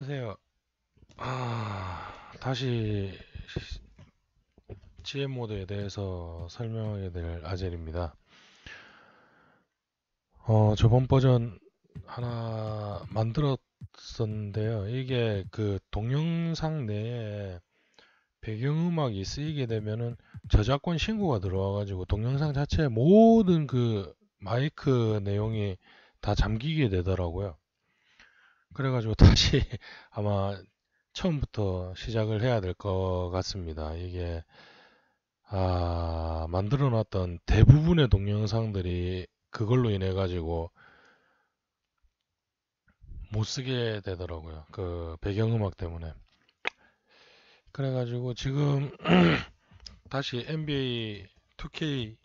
안녕하세요. 아, 다시 GM 모드에 대해서 설명하게 될 아젤입니다. 어, 저번 버전 하나 만들었었는데요. 이게 그 동영상 내에 배경음악이 쓰이게 되면은 저작권 신고가 들어와가지고 동영상 자체의 모든 그 마이크 내용이 다 잠기게 되더라고요. 그래가지고 다시 아마 처음부터 시작을 해야 될 것 같습니다. 이게 아, 만들어 놨던 대부분의 동영상들이 그걸로 인해 가지고 못 쓰게 되더라고요. 그 배경음악 때문에. 그래가지고 지금 다시 NBA 2K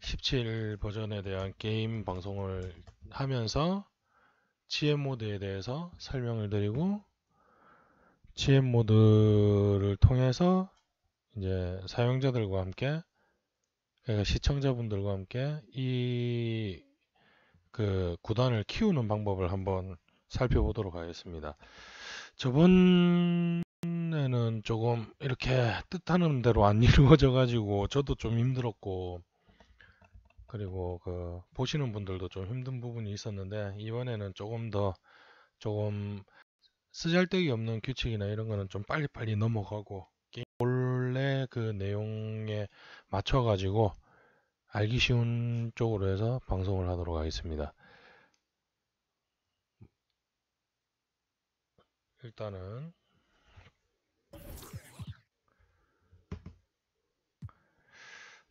17 버전에 대한 게임 방송을 하면서 GM 모드에 대해서 설명을 드리고 GM 모드를 통해서 이제 사용자들과 함께 그러니까 시청자분들과 함께 이 그 구단을 키우는 방법을 한번 살펴보도록 하겠습니다. 저번에는 조금 이렇게 뜻하는 대로 안 이루어져 가지고 저도 좀 힘들었고 그리고 그 보시는 분들도 좀 힘든 부분이 있었는데 이번에는 조금 더 조금 쓰잘데기 없는 규칙이나 이런 거는 좀 빨리빨리 넘어가고 게임 원래 그 내용에 맞춰 가지고 알기 쉬운 쪽으로 해서 방송을 하도록 하겠습니다. 일단은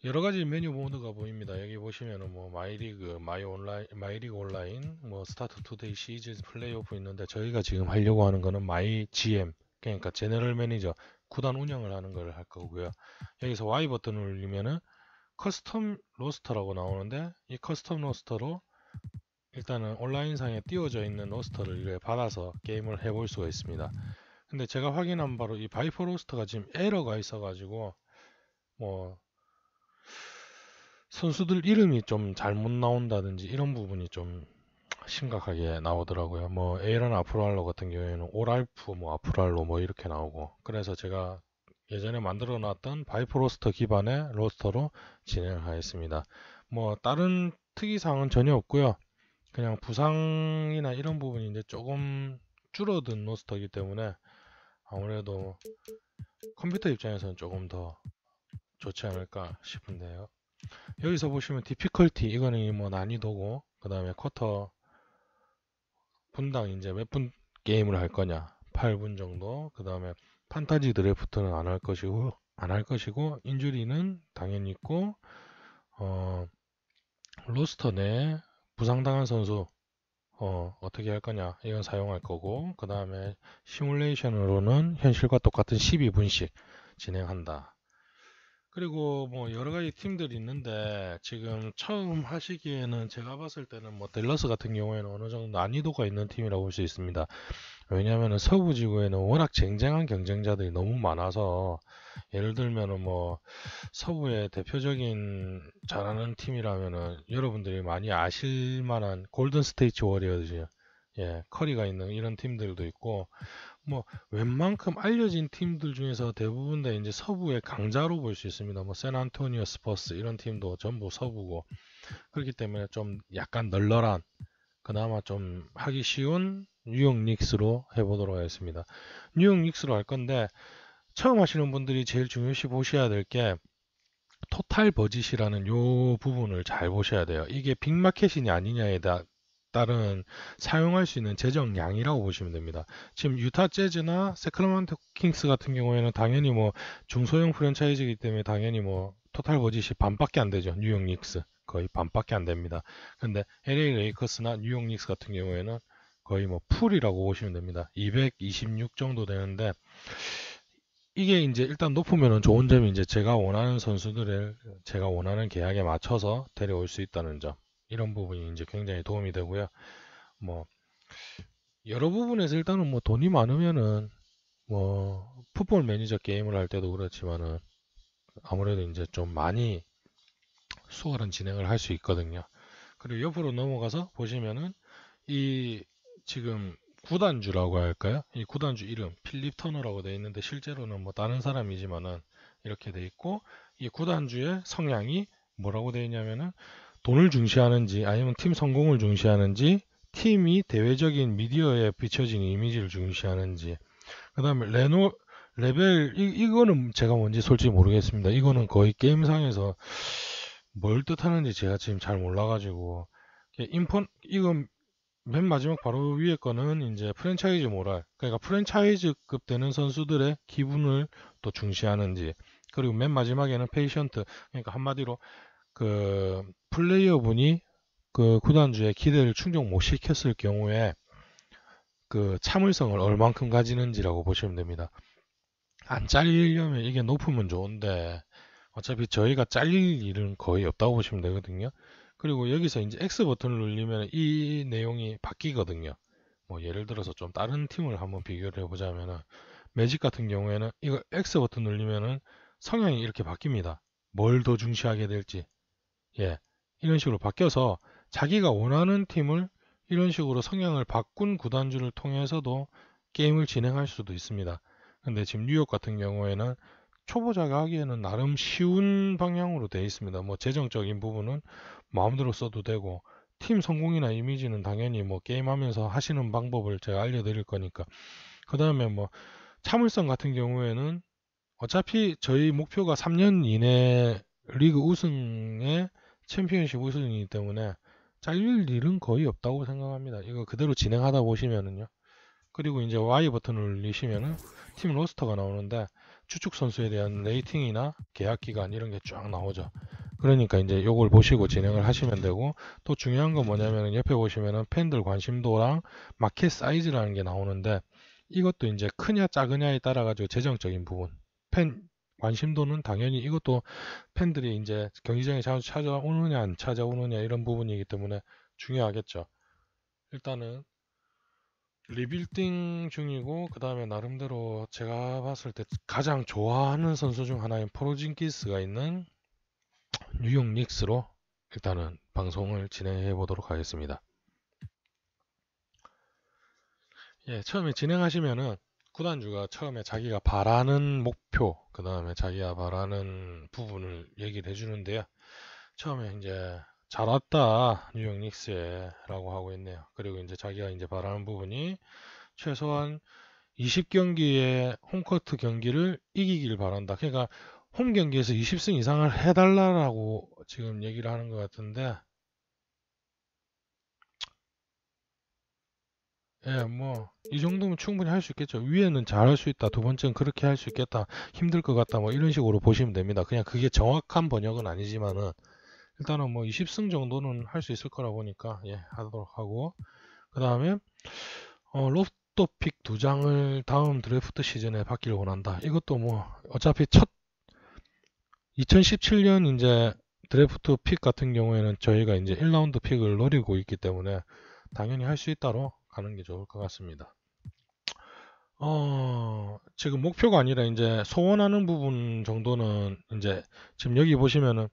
여러가지 메뉴 모드가 보입니다. 여기 보시면은 뭐 마이리그, 마이 온라인, 마이리그 온라인, 뭐 스타트 투데이 시즌 플레이오프 있는데 저희가 지금 하려고 하는 거는 마이 GM 그러니까 제너럴 매니저 구단 운영을 하는 걸 할 거고요. 여기서 Y 버튼을 누르면은 커스텀 로스터라고 나오는데 이 커스텀 로스터로 일단은 온라인상에 띄워져 있는 로스터를 이렇게 받아서 게임을 해 볼 수가 있습니다. 근데 제가 확인한 바로 이 바이퍼 로스터가 지금 에러가 있어가지고 뭐 선수들 이름이 좀 잘못 나온다든지 이런 부분이 좀 심각하게 나오더라고요. 뭐 에이런 아프랄로 같은 경우에는 오랄프 뭐 아프랄로 뭐 이렇게 나오고 그래서 제가 예전에 만들어 놨던 바이프로스터 기반의 로스터로 진행 하였습니다. 뭐 다른 특이사항은 전혀 없고요. 그냥 부상이나 이런 부분이 이제 조금 줄어든 로스터이기 때문에 아무래도 컴퓨터 입장에서는 조금 더 좋지 않을까 싶은데요. 여기서 보시면 디피컬티 이거는 뭐 난이도고 그 다음에 쿼터 분당 이제 몇 분 게임을 할 거냐 8분 정도 그 다음에 판타지 드래프트는 안 할 것이고 안 할 것이고 인주리는 당연히 있고 어 로스터 내 부상당한 선수 어, 어떻게 할 거냐 이건 사용할 거고 그 다음에 시뮬레이션으로는 현실과 똑같은 12분씩 진행한다 그리고 뭐 여러 가지 팀들이 있는데 지금 처음 하시기에는 제가 봤을 때는 뭐델러스 같은 경우에는 어느 정도 난이도가 있는 팀이라고 볼 수 있습니다. 왜냐하면 서부 지구에는 워낙 쟁쟁한 경쟁자들이 너무 많아서 예를 들면은 뭐 서부의 대표적인 잘하는 팀이라면은 여러분들이 많이 아실 만한 골든 스테이츠 워리어즈 예, 커리가 있는 이런 팀들도 있고 뭐 웬만큼 알려진 팀들 중에서 대부분 다 이제 서부의 강자로 볼 수 있습니다. 뭐 샌안토니오 스퍼스 이런 팀도 전부 서부고 그렇기 때문에 좀 약간 널널한 그나마 좀 하기 쉬운 뉴욕 닉스로 해보도록 하겠습니다. 뉴욕 닉스로 할 건데 처음 하시는 분들이 제일 중요시 보셔야 될 게 토탈 버짓이라는 요 부분을 잘 보셔야 돼요. 이게 빅마켓이냐 아니냐에 다 따른 사용할 수 있는 재정량이라고 보시면 됩니다. 지금 유타 재즈나 세크라만트 킹스 같은 경우에는 당연히 뭐 중소형 프랜차이즈이기 때문에 당연히 뭐 토탈 버짓이 반밖에 안 되죠. 뉴욕 닉스 거의 반밖에 안 됩니다. 근데 LA 레이커스나 뉴욕 닉스 같은 경우에는 거의 뭐 풀이라고 보시면 됩니다. 226 정도 되는데 이게 이제 일단 높으면 좋은 점이 이제 제가 원하는 선수들을 제가 원하는 계약에 맞춰서 데려올 수 있다는 점. 이런 부분이 이제 굉장히 도움이 되고요. 뭐 여러 부분에서 일단은 뭐 돈이 많으면은 뭐 풋볼 매니저 게임을 할 때도 그렇지만은 아무래도 이제 좀 많이 수월한 진행을 할 수 있거든요. 그리고 옆으로 넘어가서 보시면은 이 지금 구단주라고 할까요? 이 구단주 이름 필립 터너라고 되어 있는데 실제로는 뭐 다른 사람이지만은 이렇게 돼 있고 이 구단주의 성향이 뭐라고 되어 있냐면은 돈을 중시하는지 아니면 팀 성공을 중시하는지 팀이 대외적인 미디어에 비춰진 이미지를 중시하는지 그 다음에 레노 레벨 이, 이거는 제가 뭔지 솔직히 모르겠습니다 이거는 거의 게임상에서 뭘 뜻하는지 제가 지금 잘 몰라가지고 인폰 이건 맨 마지막 바로 위에 거는 이제 프랜차이즈 모랄 그러니까 프랜차이즈급 되는 선수들의 기분을 또 중시하는지 그리고 맨 마지막에는 페이션트 그러니까 한마디로 그 플레이어분이 그 구단주의 기대를 충족 못 시켰을 경우에 그 참을성을 얼만큼 가지는지라고 보시면 됩니다. 안 잘리려면 이게 높으면 좋은데 어차피 저희가 잘릴 일은 거의 없다고 보시면 되거든요. 그리고 여기서 이제 X 버튼을 눌리면이 내용이 바뀌거든요. 뭐 예를 들어서 좀 다른 팀을 한번 비교를 해보자면은 매직 같은 경우에는 이거 X 버튼 눌리면은 성향이 이렇게 바뀝니다. 뭘 더 중시하게 될지. 예. 이런 식으로 바뀌어서 자기가 원하는 팀을 이런 식으로 성향을 바꾼 구단주를 통해서도 게임을 진행할 수도 있습니다. 근데 지금 뉴욕 같은 경우에는 초보자가 하기에는 나름 쉬운 방향으로 되어 있습니다. 뭐 재정적인 부분은 마음대로 써도 되고 팀 성공이나 이미지는 당연히 뭐 게임하면서 하시는 방법을 제가 알려드릴 거니까 그 다음에 뭐 참을성 같은 경우에는 어차피 저희 목표가 3년 이내 리그 우승에 챔피언십 우승이기 때문에 잘릴 일은 거의 없다고 생각합니다. 이거 그대로 진행하다 보시면은요. 그리고 이제 Y 버튼을 눌리시면은 팀 로스터가 나오는데 추측 선수에 대한 레이팅이나 계약 기간 이런 게 쫙 나오죠. 그러니까 이제 요걸 보시고 진행을 하시면 되고 또 중요한 건 뭐냐면은 옆에 보시면은 팬들 관심도랑 마켓 사이즈라는 게 나오는데 이것도 이제 크냐 작으냐에 따라 가지고 재정적인 부분 팬 관심도는 당연히 이것도 팬들이 이제 경기장에 찾아오느냐 안 찾아오느냐 이런 부분이기 때문에 중요하겠죠. 일단은 리빌딩 중이고 그 다음에 나름대로 제가 봤을 때 가장 좋아하는 선수 중 하나인 포로진키스가 있는 뉴욕 닉스로 일단은 방송을 진행해 보도록 하겠습니다. 예, 처음에 진행하시면은 구단주가 처음에 자기가 바라는 목표 그 다음에 자기가 바라는 부분을 얘기를 해주는데요. 처음에 이제 잘 왔다 뉴욕 닉스에 라고 하고 있네요. 그리고 이제 자기가 이제 바라는 부분이 최소한 20경기의 홈커트 경기를 이기길 바란다. 그러니까 홈 경기에서 20승 이상을 해달라라고 지금 얘기를 하는 것 같은데 예, 뭐, 이 정도면 충분히 할 수 있겠죠. 위에는 잘 할 수 있다. 두 번째는 그렇게 할 수 있겠다. 힘들 것 같다. 뭐, 이런 식으로 보시면 됩니다. 그냥 그게 정확한 번역은 아니지만은, 일단은 뭐, 20승 정도는 할 수 있을 거라 보니까, 예, 하도록 하고. 그 다음에, 어, 로프트 픽두 장을 다음 드래프트 시즌에 받기를 원한다. 이것도 뭐, 어차피 첫, 2017년 이제 드래프트 픽 같은 경우에는 저희가 이제 1라운드 픽을 노리고 있기 때문에, 당연히 할 수 있다로 가는 게 좋을 것 같습니다. 어, 지금 목표가 아니라 이제 소원하는 부분 정도는 이제 지금 여기 보시면은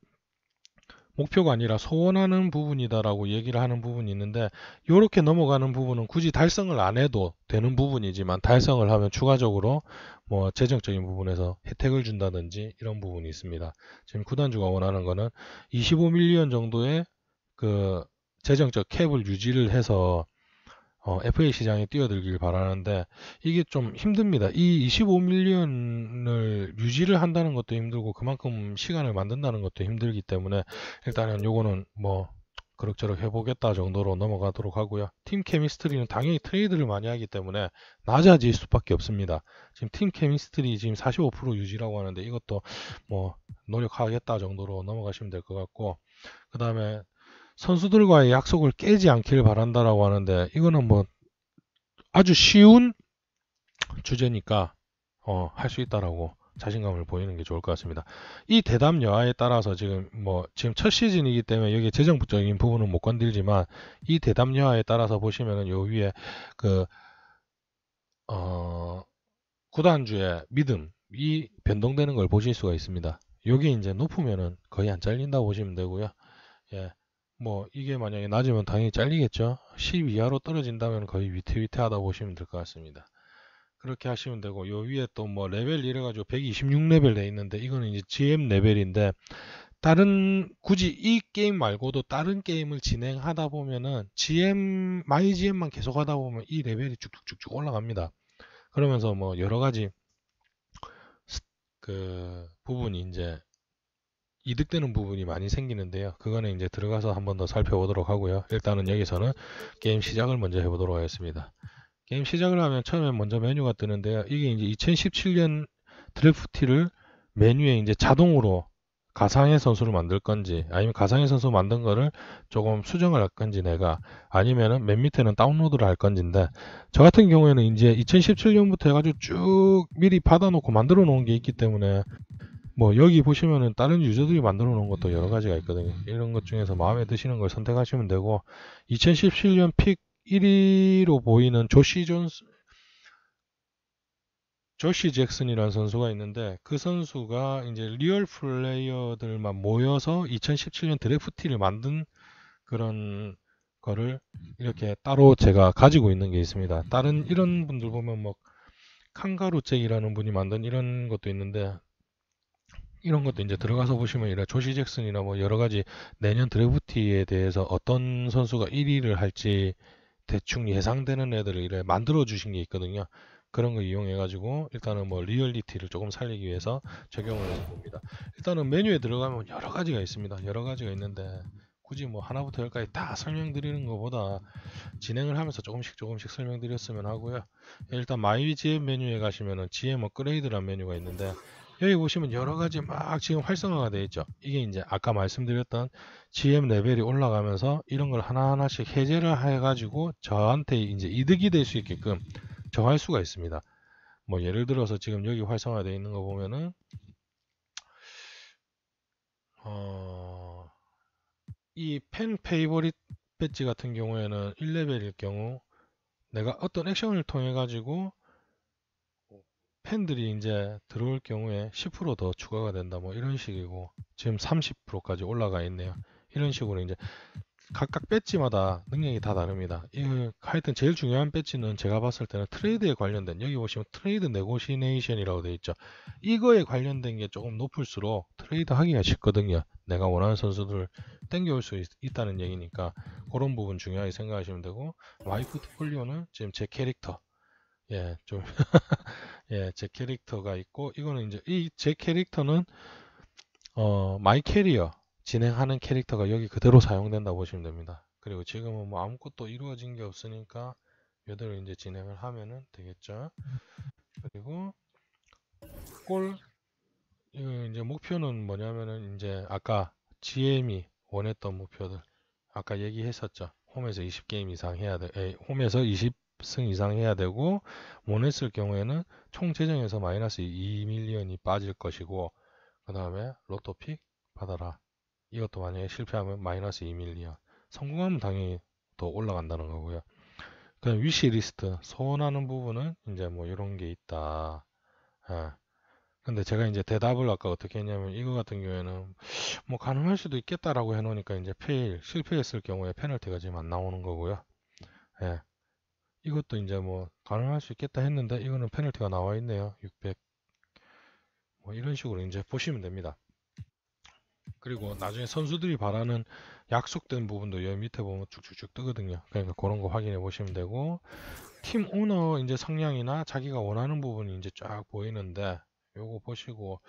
목표가 아니라 소원하는 부분이다라고 얘기를 하는 부분이 있는데 이렇게 넘어가는 부분은 굳이 달성을 안 해도 되는 부분이지만 달성을 하면 추가적으로 뭐 재정적인 부분에서 혜택을 준다든지 이런 부분이 있습니다. 지금 구단주가 원하는 거는 25밀리언 정도의 그 재정적 캡을 유지를 해서 어, FA 시장에 뛰어들길 바라는데 이게 좀 힘듭니다. 이 25밀리언을 유지를 한다는 것도 힘들고 그만큼 시간을 만든다는 것도 힘들기 때문에 일단은 요거는 뭐 그럭저럭 해보겠다 정도로 넘어가도록 하고요. 팀 케미스트리는 당연히 트레이드를 많이 하기 때문에 낮아질 수밖에 없습니다. 지금 팀 케미스트리 지금 45% 유지라고 하는데 이것도 뭐 노력하겠다 정도로 넘어가시면 될 것 같고 그 다음에 선수들과의 약속을 깨지 않길 바란다라고 하는데 이거는 뭐 아주 쉬운 주제니까 어, 할 수 있다라고 자신감을 보이는 게 좋을 것 같습니다. 이 대담 여하에 따라서 지금 뭐 지금 첫 시즌이기 때문에 여기 재정부적인 부분은 못 건들지만 이 대담 여하에 따라서 보시면은 요 위에 그 어, 구단주의 믿음이 변동되는 걸 보실 수가 있습니다. 여기 이제 높으면은 거의 안 잘린다고 보시면 되고요. 예. 뭐 이게 만약에 낮으면 당연히 잘리겠죠 10 이하로 떨어진다면 거의 위태위태하다 보시면 될 것 같습니다 그렇게 하시면 되고 요 위에 또 뭐 레벨 이래 가지고 126레벨 돼 있는데 이거는 이제 GM 레벨인데 다른 굳이 이 게임 말고도 다른 게임을 진행하다 보면은 GM 마이 GM만 계속 하다 보면 이 레벨이 쭉쭉쭉쭉 올라갑니다. 그러면서 뭐 여러 가지 그 부분이 이제 이득되는 부분이 많이 생기는데요. 그거는 이제 들어가서 한번 더 살펴보도록 하고요. 일단은 여기서는 게임 시작을 먼저 해보도록 하겠습니다. 게임 시작을 하면 처음에 먼저 메뉴가 뜨는데요. 이게 이제 2017년 드래프티를 메뉴에 이제 자동으로 가상의 선수를 만들 건지 아니면 가상의 선수 만든 거를 조금 수정을 할 건지 내가 아니면은 맨 밑에는 다운로드를 할 건지인데 저 같은 경우에는 이제 2017년부터 해가지고 쭉 미리 받아놓고 만들어 놓은 게 있기 때문에 뭐 여기 보시면은 다른 유저들이 만들어 놓은 것도 여러 가지가 있거든요. 이런 것 중에서 마음에 드시는 걸 선택하시면 되고 2017년 픽 1위로 보이는 조시 존스 조시 잭슨이라는 선수가 있는데 그 선수가 이제 리얼 플레이어들만 모여서 2017년 드래프티를 만든 그런 거를 이렇게 따로 제가 가지고 있는 게 있습니다. 다른 이런 분들 보면 뭐 칸가루 잭이라는 분이 만든 이런 것도 있는데 이런 것도 이제 들어가서 보시면 이런 조시 잭슨이나 뭐 여러 가지 내년 드래프티에 대해서 어떤 선수가 1위를 할지 대충 예상되는 애들을 이래 만들어 주신 게 있거든요. 그런 거 이용해 가지고 일단은 뭐 리얼리티를 조금 살리기 위해서 적용을 해 봅니다. 일단은 메뉴에 들어가면 여러 가지가 있습니다. 여러 가지가 있는데 굳이 뭐 하나부터 열까지 다 설명드리는 것보다 진행을 하면서 조금씩 조금씩 설명드렸으면 하고요. 일단 마이 GM 메뉴에 가시면은 GM 업그레이드란 메뉴가 있는데 여기 보시면 여러 가지 막 지금 활성화가 되어 있죠. 이게 이제 아까 말씀드렸던 GM 레벨이 올라가면서 이런 걸 하나하나씩 해제를 해가지고 저한테 이제 이득이 될 수 있게끔 정할 수가 있습니다. 뭐 예를 들어서 지금 여기 활성화되어 있는 거 보면은 어, 이펜 페이보릿 배지 같은 경우에는 1레벨일 경우 내가 어떤 액션을 통해 가지고 팬들이 이제 들어올 경우에 10%더 추가가 된다 뭐 이런 식이고 지금 30%까지 올라가 있네요. 이런 식으로 이제 각각 배지마다 능력이 다 다릅니다. 이, 하여튼 제일 중요한 배지는 제가 봤을 때는 트레이드에 관련된 여기 보시면 트레이드 네고시네이션이라고 되어 있죠. 이거에 관련된 게 조금 높을수록 트레이드 하기가 쉽거든요. 내가 원하는 선수들을 땡겨올 수 있, 다는 얘기니까 그런 부분 중요하게 생각하시면 되고 와이 포트폴리오는 지금 제 캐릭터 예, 좀, 예, 제 캐릭터가 있고, 이거는 이제, 이 제 캐릭터는, 어, 마이 캐리어, 진행하는 캐릭터가 여기 그대로 사용된다 고 보시면 됩니다. 그리고 지금은 뭐 아무것도 이루어진 게 없으니까, 얘들을 이제 진행을 하면은 되겠죠. 그리고, 골, 이 이제 목표는 뭐냐면은, 이제 아까 GM이 원했던 목표들, 아까 얘기했었죠. 홈에서 20게임 이상 해야 돼. 에이, 홈에서 20승 이상 해야 되고 원했을 경우에는 총 재정에서 마이너스 2밀리언이 빠질 것이고 그 다음에 로또 픽 받아라 이것도 만약에 실패하면 마이너스 2밀리언 성공하면 당연히 더 올라간다는 거고요 그 위시 리스트 소원하는 부분은 이제 뭐 이런 게 있다 예. 근데 제가 이제 대답을 아까 어떻게 했냐면 이거 같은 경우에는 뭐 가능할 수도 있겠다라고 해놓으니까 이제 페일 실패했을 경우에 페널티가 지금 안 나오는 거고요 예. 이것도 이제 뭐 가능할 수 있겠다 했는데 이거는 페널티가 나와 있네요. 600. 뭐 이런 식으로 이제 보시면 됩니다. 그리고 나중에 선수들이 바라는 약속된 부분도 여기 밑에 보면 쭉쭉쭉 뜨거든요. 그러니까 그런 거 확인해 보시면 되고 팀 오너 이제 성향이나 자기가 원하는 부분이 이제 쫙 보이는데 요거 보시고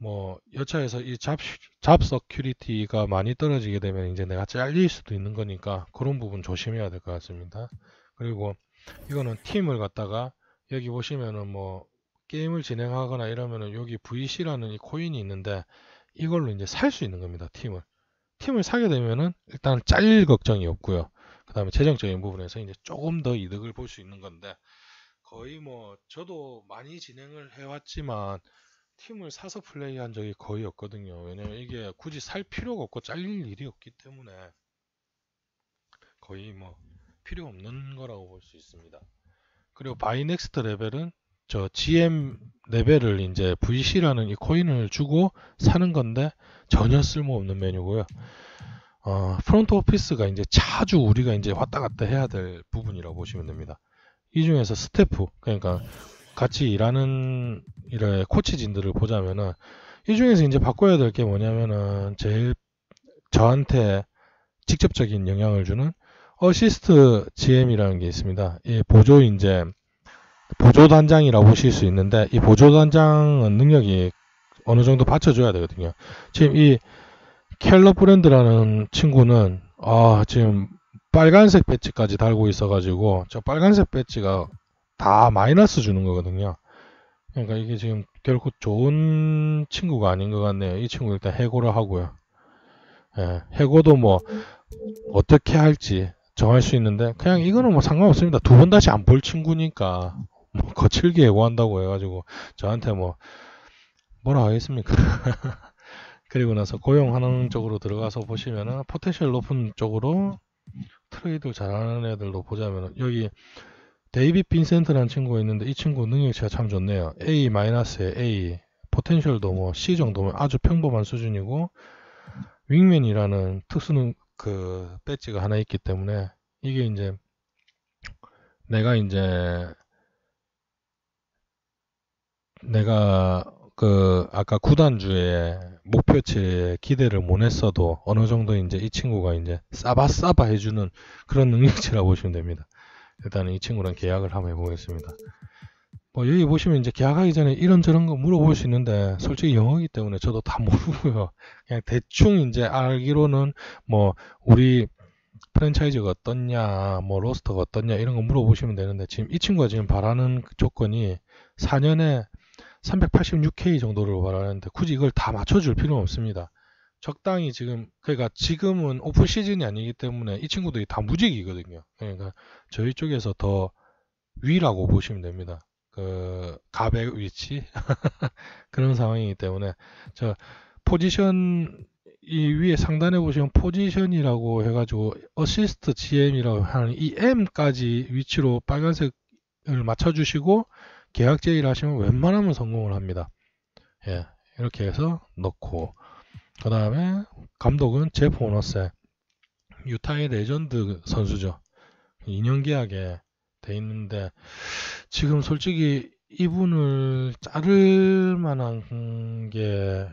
뭐 여차에서 이 잡, 잡석 큐리티가 많이 떨어지게 되면 이제 내가 잘릴 수도 있는 거니까 그런 부분 조심해야 될 것 같습니다. 그리고 이거는 팀을 갖다가 여기 보시면은 뭐 게임을 진행하거나 이러면은 여기 VC라는 이 코인이 있는데 이걸로 이제 살 수 있는 겁니다. 팀을. 팀을 사게 되면은 일단 짤릴 걱정이 없고요. 그 다음에 재정적인 부분에서 이제 조금 더 이득을 볼 수 있는 건데 거의 뭐 저도 많이 진행을 해왔지만 팀을 사서 플레이한 적이 거의 없거든요. 왜냐면 이게 굳이 살 필요가 없고 잘릴 일이 없기 때문에 거의 뭐 필요 없는 거라고 볼 수 있습니다. 그리고 바이넥스트 레벨은 저 GM 레벨을 이제 VC라는 이 코인을 주고 사는 건데 전혀 쓸모없는 메뉴고요. 어, 프론트 오피스가 이제 자주 우리가 이제 왔다 갔다 해야 될 부분이라고 보시면 됩니다. 이 중에서 스태프 그러니까 같이 일하는 일의 코치진들을 보자면은 이 중에서 이제 바꿔야 될 게 뭐냐면은 제일 저한테 직접적인 영향을 주는 어시스트 GM이라는 게 있습니다. 이 보조 인재, 보조 단장이라고 보실 수 있는데 이 보조 단장은 능력이 어느 정도 받쳐줘야 되거든요. 지금 이 켈러 브랜드라는 친구는 아 지금 빨간색 배지까지 달고 있어가지고 저 빨간색 배지가 다 마이너스 주는 거거든요. 그러니까 이게 지금 결코 좋은 친구가 아닌 것 같네요. 이 친구 일단 해고를 하고요. 예, 해고도 뭐 어떻게 할지 정할 수 있는데 그냥 이거는 뭐 상관없습니다. 두 번 다시 안 볼 친구니까 뭐 거칠게 예고한다고 해가지고 저한테 뭐 뭐라 하겠습니까? 그리고 나서 고용하는 쪽으로 들어가서 보시면은 포텐셜 높은 쪽으로 트레이드 잘하는 애들로 보자면 여기 데이비 빈센트라는 친구가 있는데 이 친구 능력치가 참 좋네요. A-에 마이너스 A 포텐셜도 뭐 C 정도면 아주 평범한 수준이고 윙맨이라는 특수 능그 배지가 하나 있기 때문에 이게 이제 내가 이제 내가 그 아까 구단주의 목표치에 기대를 못 했어도 어느 정도 이제 이 친구가 이제 싸바 싸바 해주는 그런 능력치라고 보시면 됩니다. 일단은 이 친구랑 계약을 한번 해보겠습니다. 뭐 여기 보시면 이제 계약하기 전에 이런저런 거 물어볼 수 있는데 솔직히 영어이기 때문에 저도 다 모르고요. 그냥 대충 이제 알기로는 뭐 우리 프랜차이즈가 어떻냐, 뭐 로스터가 어떻냐 이런 거 물어보시면 되는데 지금 이 친구가 지금 바라는 그 조건이 4년에 386K 정도를 바라는데 굳이 이걸 다 맞춰줄 필요는 없습니다. 적당히 지금 그러니까 지금은 오프 시즌이 아니기 때문에 이 친구들이 다 무직이거든요. 그러니까 저희 쪽에서 더 위라고 보시면 됩니다. 그 갑의 위치 그런 상황이기 때문에 저 포지션 이 위에 상단에 보시면 포지션이라고 해가지고 어시스트 GM이라고 하는 이 M까지 위치로 빨간색을 맞춰주시고 계약 제일 하시면 웬만하면 성공을 합니다. 예, 이렇게 해서 넣고 그 다음에 감독은 제프 오너스 유타의 레전드 선수죠. 2년 계약에 돼 있는데 지금 솔직히 이분을 자를 만한 게,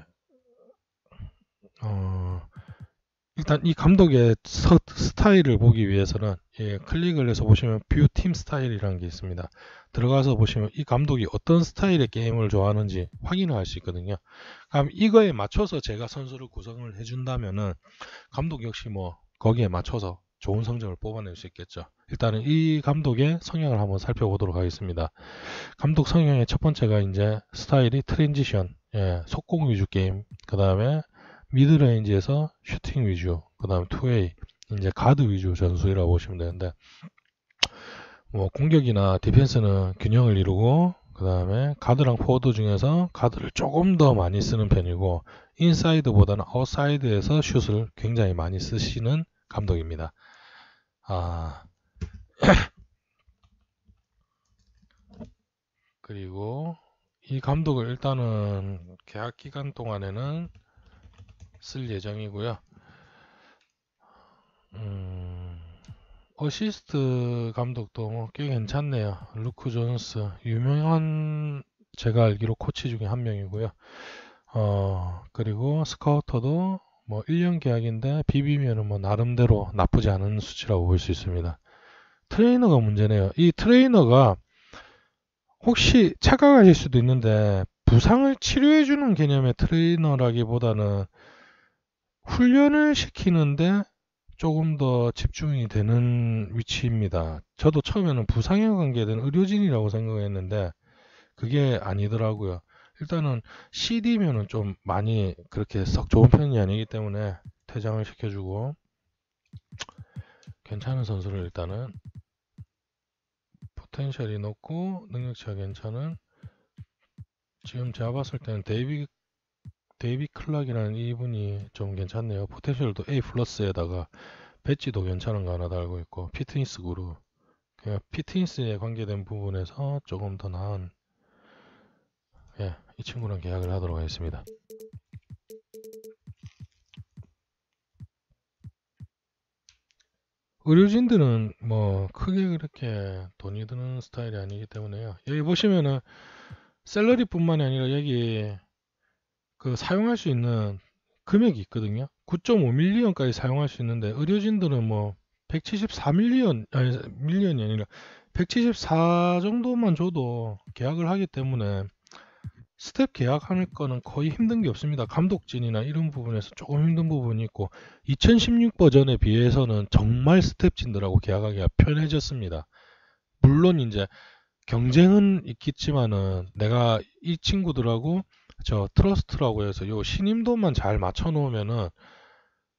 어, 일단 이 감독의 서, 스타일을 보기 위해서는 예, 클릭을 해서 보시면 뷰 팀 스타일이라는 게 있습니다. 들어가서 보시면 이 감독이 어떤 스타일의 게임을 좋아하는지 확인을 할 수 있거든요. 그럼 이거에 맞춰서 제가 선수를 구성을 해준다면은 감독 역시 뭐 거기에 맞춰서 좋은 성적을 뽑아낼 수 있겠죠. 일단은 이 감독의 성향을 한번 살펴보도록 하겠습니다. 감독 성향의 첫 번째가 이제 스타일이 트랜지션, 예, 속공 위주 게임, 그 다음에 미드레인지에서 슈팅 위주, 그 다음에 투웨이, 이제 가드 위주 전술이라고 보시면 되는데, 뭐 공격이나 디펜스는 균형을 이루고, 그 다음에 가드랑 포워드 중에서 가드를 조금 더 많이 쓰는 편이고 인사이드보다는 아웃사이드에서 슛을 굉장히 많이 쓰시는 감독입니다. 아 그리고 이 감독을 일단은 계약 기간 동안에는 쓸 예정이고요. 음, 어시스트 감독도 뭐 꽤 괜찮네요. 루크 존스 유명한 제가 알기로 코치 중에 한 명이고요. 어, 그리고 스카우터도 뭐 1년 계약인데 비비면은 뭐 나름대로 나쁘지 않은 수치라고 볼 수 있습니다. 트레이너가 문제네요. 이 트레이너가 혹시 착각하실 수도 있는데 부상을 치료해 주는 개념의 트레이너라기보다는 훈련을 시키는데 조금 더 집중이 되는 위치입니다. 저도 처음에는 부상에 관계된 의료진이라고 생각했는데 그게 아니더라고요. 일단은 CD면은 좀 많이 그렇게 썩 좋은 편이 아니기 때문에 퇴장을 시켜주고 괜찮은 선수를 일단은 포텐셜이 높고 능력치가 괜찮은 지금 제가 봤을 때는 데이비 데이비 클락이라는 이분이 좀 괜찮네요. 포텐셜도 A 플러스에다가 배지도 괜찮은 거 하나 달고 있고 피트니스 그룹 그냥 피트니스에 관계된 부분에서 조금 더 나은 예, 이 친구랑 계약을 하도록 하겠습니다. 의료진들은 뭐 크게 그렇게 돈이 드는 스타일이 아니기 때문에요. 여기 보시면은 셀러리뿐만이 아니라 여기 그 사용할 수 있는 금액이 있거든요. 9.5밀리언까지 사용할 수 있는데 의료진들은 뭐 174밀리언 아니 밀리언이 아니라 174 정도만 줘도 계약을 하기 때문에 스텝 계약할 하 거는 거의 힘든 게 없습니다. 감독진이나 이런 부분에서 조금 힘든 부분이 있고 2016 버전에 비해서는 정말 스텝진들하고 계약하기가 편해졌습니다. 물론 이제 경쟁은 있겠지만은 내가 이 친구들하고 저 트러스트라고 해서 요 신임도만 잘 맞춰 놓으면은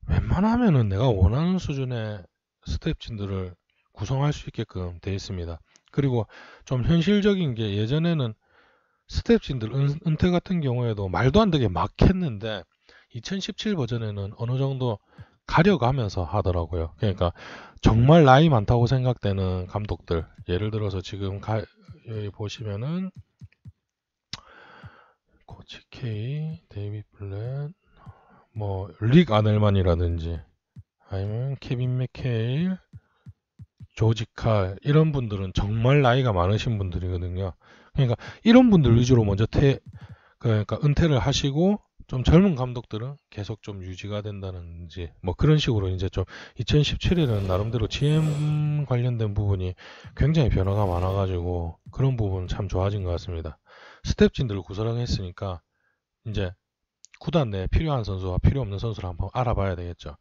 웬만하면은 내가 원하는 수준의 스텝진들을 구성할 수 있게끔 돼 있습니다. 그리고 좀 현실적인 게 예전에는 스텝진들 은, 퇴 같은 경우에도 말도 안 되게 막 했는데 2017 버전에는 어느 정도 가려가면서 하더라고요. 그러니까 정말 나이 많다고 생각되는 감독들 예를 들어서 지금 가, 여기 보시면은 코치 케이, 데이비 블렌 뭐릭 아넬만이라든지 아니면 케빈 맥케일, 조지 칼 이런 분들은 정말 나이가 많으신 분들이거든요. 그러니까 이런 분들 위주로 먼저 퇴, 그, 그러니까 은퇴를 하시고 좀 젊은 감독들은 계속 좀 유지가 된다는지 뭐 그런 식으로 이제 좀 2017에는 나름대로 GM 관련된 부분이 굉장히 변화가 많아가지고 그런 부분 참 좋아진 것 같습니다. 스텝진들을 구성했으니까 이제 구단 내에 필요한 선수와 필요 없는 선수를 한번 알아봐야 되겠죠.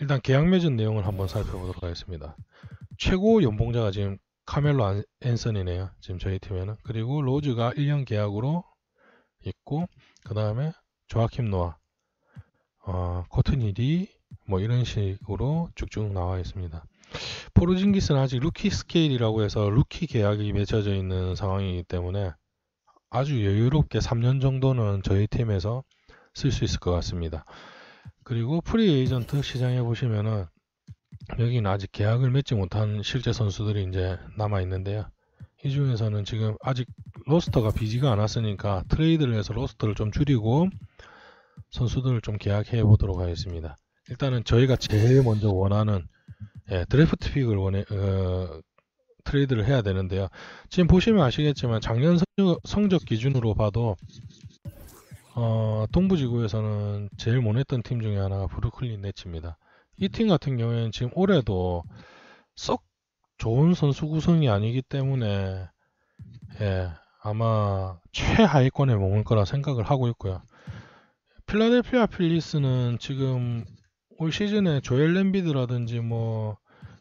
일단 계약 맺은 내용을 한번 살펴보도록 하겠습니다. 최고 연봉자가 지금 카멜로 앤슨이네요. 지금 저희 팀에는. 그리고 로즈가 1년 계약으로 있고 그 다음에 조아킴 노아, 어, 코트니디 뭐 이런 식으로 쭉쭉 나와 있습니다. 포르징기스는 아직 루키 스케일이라고 해서 루키 계약이 맺혀져 있는 상황이기 때문에 아주 여유롭게 3년 정도는 저희 팀에서 쓸 수 있을 것 같습니다. 그리고 프리 에이전트 시장에 보시면은 여기는 아직 계약을 맺지 못한 실제 선수들이 이제 남아 있는데요. 이 중에서는 지금 아직 로스터가 비지가 않았으니까 트레이드를 해서 로스터를 좀 줄이고 선수들을 좀 계약해 보도록 하겠습니다. 일단은 저희가 제일 먼저 원하는 예, 드래프트 픽을 원해 어, 트레이드를 해야 되는데요. 지금 보시면 아시겠지만 작년 성적, 성적 기준으로 봐도 어, 동부지구에서는 제일 못했던 팀 중에 하나가 브루클린 네츠입니다. 이팀 같은 경우에는 지금 올해도 썩 좋은 선수 구성이 아니기 때문에 예, 아마 최하위권에 머물 거라 생각을 하고 있고요. 필라델피아 필리스는 지금 올 시즌에 조엘 램비드라든지 뭐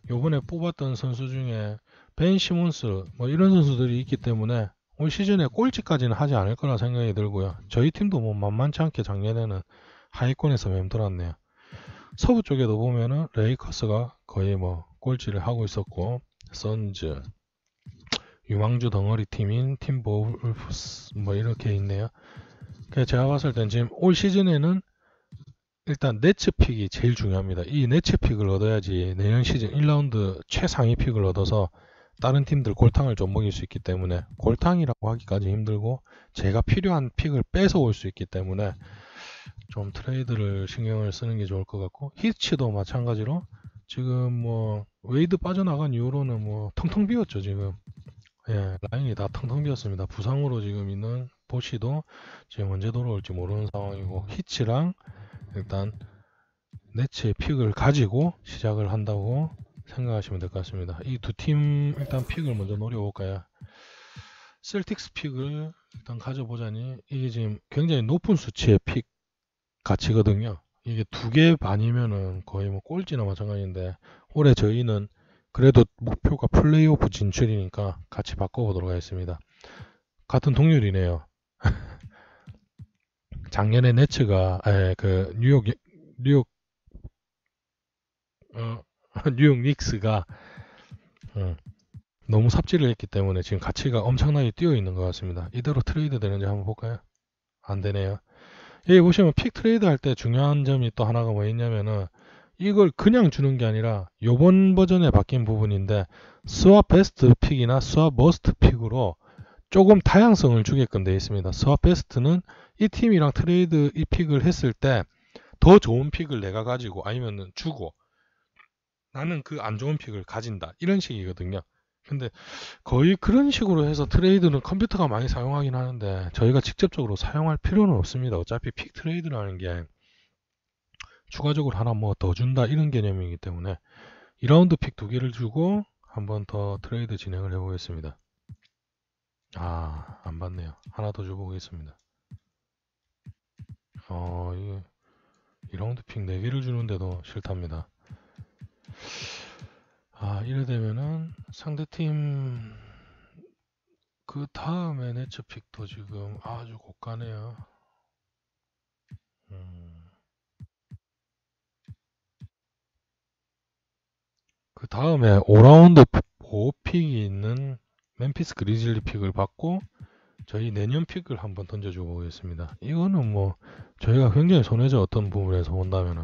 요번에 뽑았던 선수 중에 벤 시몬스 뭐 이런 선수들이 있기 때문에 올 시즌에 꼴찌까지는 하지 않을 거라 생각이 들고요. 저희 팀도 뭐 만만치 않게 작년에는 하위권에서 맴돌았네요. 서부 쪽에도 보면은 레이커스가 거의 뭐 꼴찌를 하고 있었고 선즈 유망주 덩어리 팀인 팀볼프스 뭐 이렇게 있네요. 제가 봤을 땐 지금 올 시즌에는 일단 네츠 픽이 제일 중요합니다. 이 네츠 픽을 얻어야지 내년 시즌 1라운드 최상위 픽을 얻어서 다른 팀들 골탕을 좀 먹일 수 있기 때문에 골탕이라고 하기까지 힘들고 제가 필요한 픽을 뺏어 올 수 있기 때문에 좀 트레이드를 신경을 쓰는 게 좋을 것 같고 히치도 마찬가지로 지금 뭐 웨이드 빠져나간 이후로는 뭐 텅텅 비었죠 지금 예 라인이 다 텅텅 비었습니다 부상으로 지금 있는 보시도 지금 언제 돌아올지 모르는 상황이고 히치랑 일단 네츠의 픽을 가지고 시작을 한다고 생각하시면 될 것 같습니다 이 두 팀 일단 픽을 먼저 노려볼까요 셀틱스 픽을 일단 가져보자니 이게 지금 굉장히 높은 수치의 픽 가치거든요. 이게 두 개 반이면은 거의 뭐 꼴찌나 마찬가지인데 올해 저희는 그래도 목표가 플레이오프 진출이니까 같이 바꿔보도록 하겠습니다. 같은 동률이네요. 작년에 네츠가 에, 그 뉴욕 뉴욕 어, 뉴욕 닉스가 어, 너무 삽질을 했기 때문에 지금 가치가 엄청나게 뛰어 있는 것 같습니다. 이대로 트레이드 되는지 한번 볼까요? 안 되네요. 여기 보시면 픽 트레이드 할 때 중요한 점이 또 하나가 뭐 있냐면은 이걸 그냥 주는 게 아니라 요번 버전에 바뀐 부분인데 스왑 베스트 픽이나 스왑 머스트 픽으로 조금 다양성을 주게끔 되어 있습니다. 스왑 베스트는 이 팀이랑 트레이드 이 픽을 했을 때 더 좋은 픽을 내가 가지고 아니면 주고 나는 그 안 좋은 픽을 가진다 이런 식이거든요. 근데 거의 그런 식으로 해서 트레이드는 컴퓨터가 많이 사용하긴 하는데 저희가 직접적으로 사용할 필요는 없습니다. 어차피 픽 트레이드라는 게 추가적으로 하나 뭐 더 준다 이런 개념이기 때문에 2라운드 픽 두 개를 주고 한번 더 트레이드 진행을 해보겠습니다. 아, 안 봤네요. 하나 더 줘보겠습니다. 어, 이게 2라운드 픽 4개를 주는데도 싫답니다. 아 이래 되면은 상대팀 그 다음에 네츠픽도 지금 아주 고가네요 음. 그 다음에 5라운드 보호픽이 있는 멤피스 그리즐리 픽을 받고 저희 내년 픽을 한번 던져주고 보겠습니다 이거는 뭐 저희가 굉장히 손해죠 어떤 부분에서 본다면은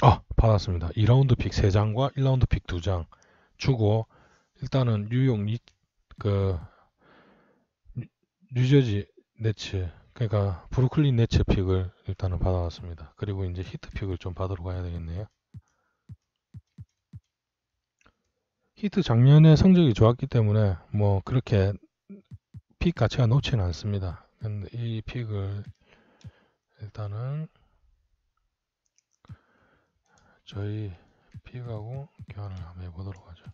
아, 받았습니다. 2라운드 픽 3장과 1라운드 픽 2장 주고 일단은 뉴욕 그 뉴저지 네츠 그러니까 브루클린 네츠 픽을 일단은 받아왔습니다. 그리고 이제 히트 픽을 좀 받으러 가야 되겠네요. 히트 작년에 성적이 좋았기 때문에 뭐 그렇게 픽 가치가 높지는 않습니다. 근데 이 픽을 일단은 저희 픽가고 교환을 한번 해보도록 하죠.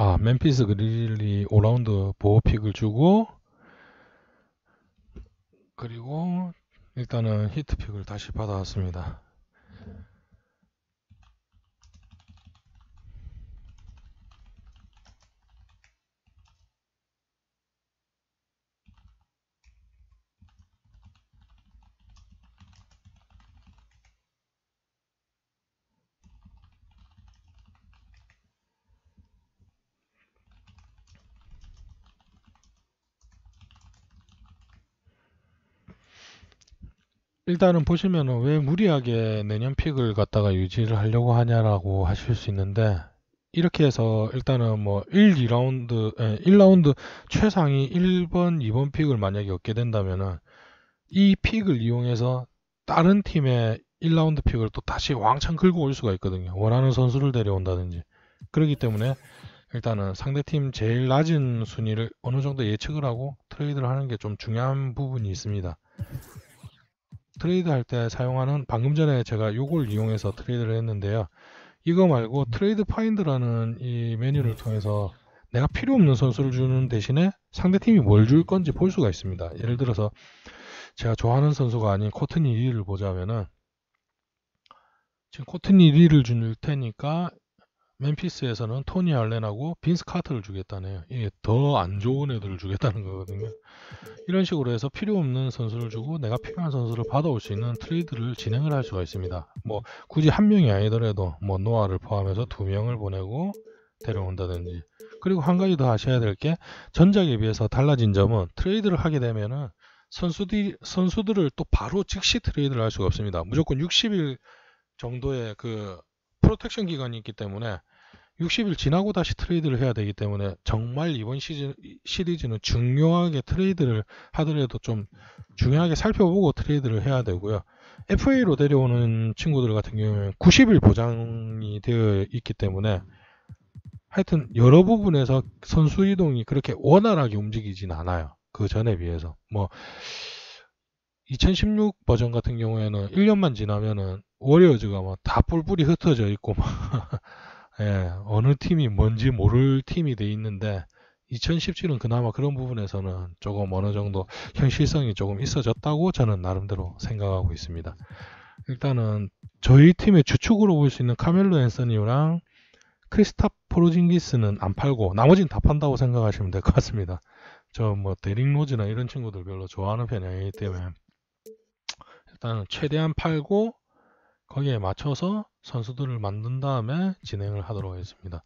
아, 맨피스 그릴리 오라운드 보호픽을 주고 그리고 일단은 히트픽을 다시 받아왔습니다. 일단은 보시면은 왜 무리하게 내년 픽을 갖다가 유지를 하려고 하냐라고 하실 수 있는데 이렇게 해서 일단은 뭐 1, 2라운드, 1라운드 최상위 1번, 2번 픽을 만약에 얻게 된다면은 이 픽을 이용해서 다른 팀의 1라운드 픽을 또 다시 왕창 긁고 올 수가 있거든요. 원하는 선수를 데려온다든지. 그렇기 때문에 일단은 상대팀 제일 낮은 순위를 어느 정도 예측을 하고 트레이드를 하는 게 좀 중요한 부분이 있습니다. 트레이드 할 때 사용하는 방금 전에 제가 이걸 이용해서 트레이드를 했는데요. 이거 말고 트레이드 파인드라는 이 메뉴를 통해서 내가 필요 없는 선수를 주는 대신에 상대팀이 뭘 줄 건지 볼 수가 있습니다. 예를 들어서 제가 좋아하는 선수가 아닌 코튼이 1위를 보자면은 지금 코튼이 1위를 줄 테니까 맨피스에서는 토니 알렌하고 빈스 카트를 주겠다네요. 이게 더 안 좋은 애들을 주겠다는 거거든요. 이런 식으로 해서 필요 없는 선수를 주고 내가 필요한 선수를 받아올 수 있는 트레이드를 진행을 할 수가 있습니다. 뭐 굳이 한 명이 아니더라도 뭐 노아를 포함해서 두 명을 보내고 데려온다든지 그리고 한 가지 더 하셔야 될 게 전작에 비해서 달라진 점은 트레이드를 하게 되면은 선수들 선수들을 또 바로 즉시 트레이드를 할 수가 없습니다. 무조건 60일 정도의 그 프로텍션 기간이 있기 때문에 60일 지나고 다시 트레이드를 해야 되기 때문에 정말 이번 시즌, 시리즈는 중요하게 트레이드를 하더라도 좀 중요하게 살펴보고 트레이드를 해야 되고요. FA로 데려오는 친구들 같은 경우는 90일 보장이 되어 있기 때문에 하여튼 여러 부분에서 선수 이동이 그렇게 원활하게 움직이진 않아요. 그 전에 비해서. 뭐 2016 버전 같은 경우에는 1년만 지나면은 워리어즈가 뭐다 뿔뿔이 흩어져 있고 막 뭐 예, 어느 팀이 뭔지 모를 팀이 돼 있는데 2017은 그나마 그런 부분에서는 조금 어느 정도 현실성이 조금 있어졌다고 저는 나름대로 생각하고 있습니다. 일단은 저희 팀의 주축으로 볼 수 있는 카멜로 앤서니랑 크리스탑 포르징기스는 안 팔고 나머지는 다 판다고 생각하시면 될 것 같습니다. 저 뭐 데릭 로즈나 이런 친구들 별로 좋아하는 편이 아니기 때문에 일단 최대한 팔고 거기에 맞춰서 선수들을 만든 다음에 진행을 하도록 하겠습니다.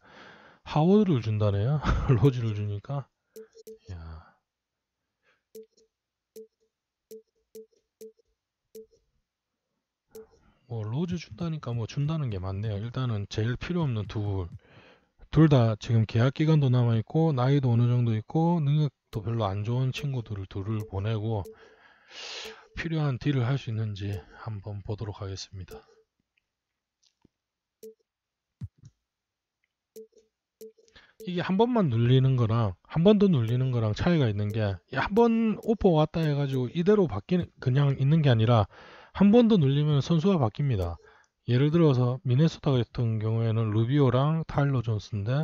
하워드를 준다네요. 로즈를 주니까. 야. 뭐 로즈 준다니까 뭐 준다는 게맞네요 일단은 제일 필요 없는 두 둘. 둘 다 지금 계약 기간도 남아 있고 나이도 어느 정도 있고 능력도 별로 안 좋은 친구들을 둘을 보내고 필요한 딜을 할 수 있는지 한번 보도록 하겠습니다. 이게 한 번만 눌리는 거랑 한 번 더 눌리는 거랑 차이가 있는 게 한 번 오퍼 왔다 해가지고 이대로 바뀌는 그냥 있는 게 아니라 한 번 더 눌리면 선수가 바뀝니다. 예를 들어서 미네소타 같은 경우에는 루비오랑 타일러 존슨데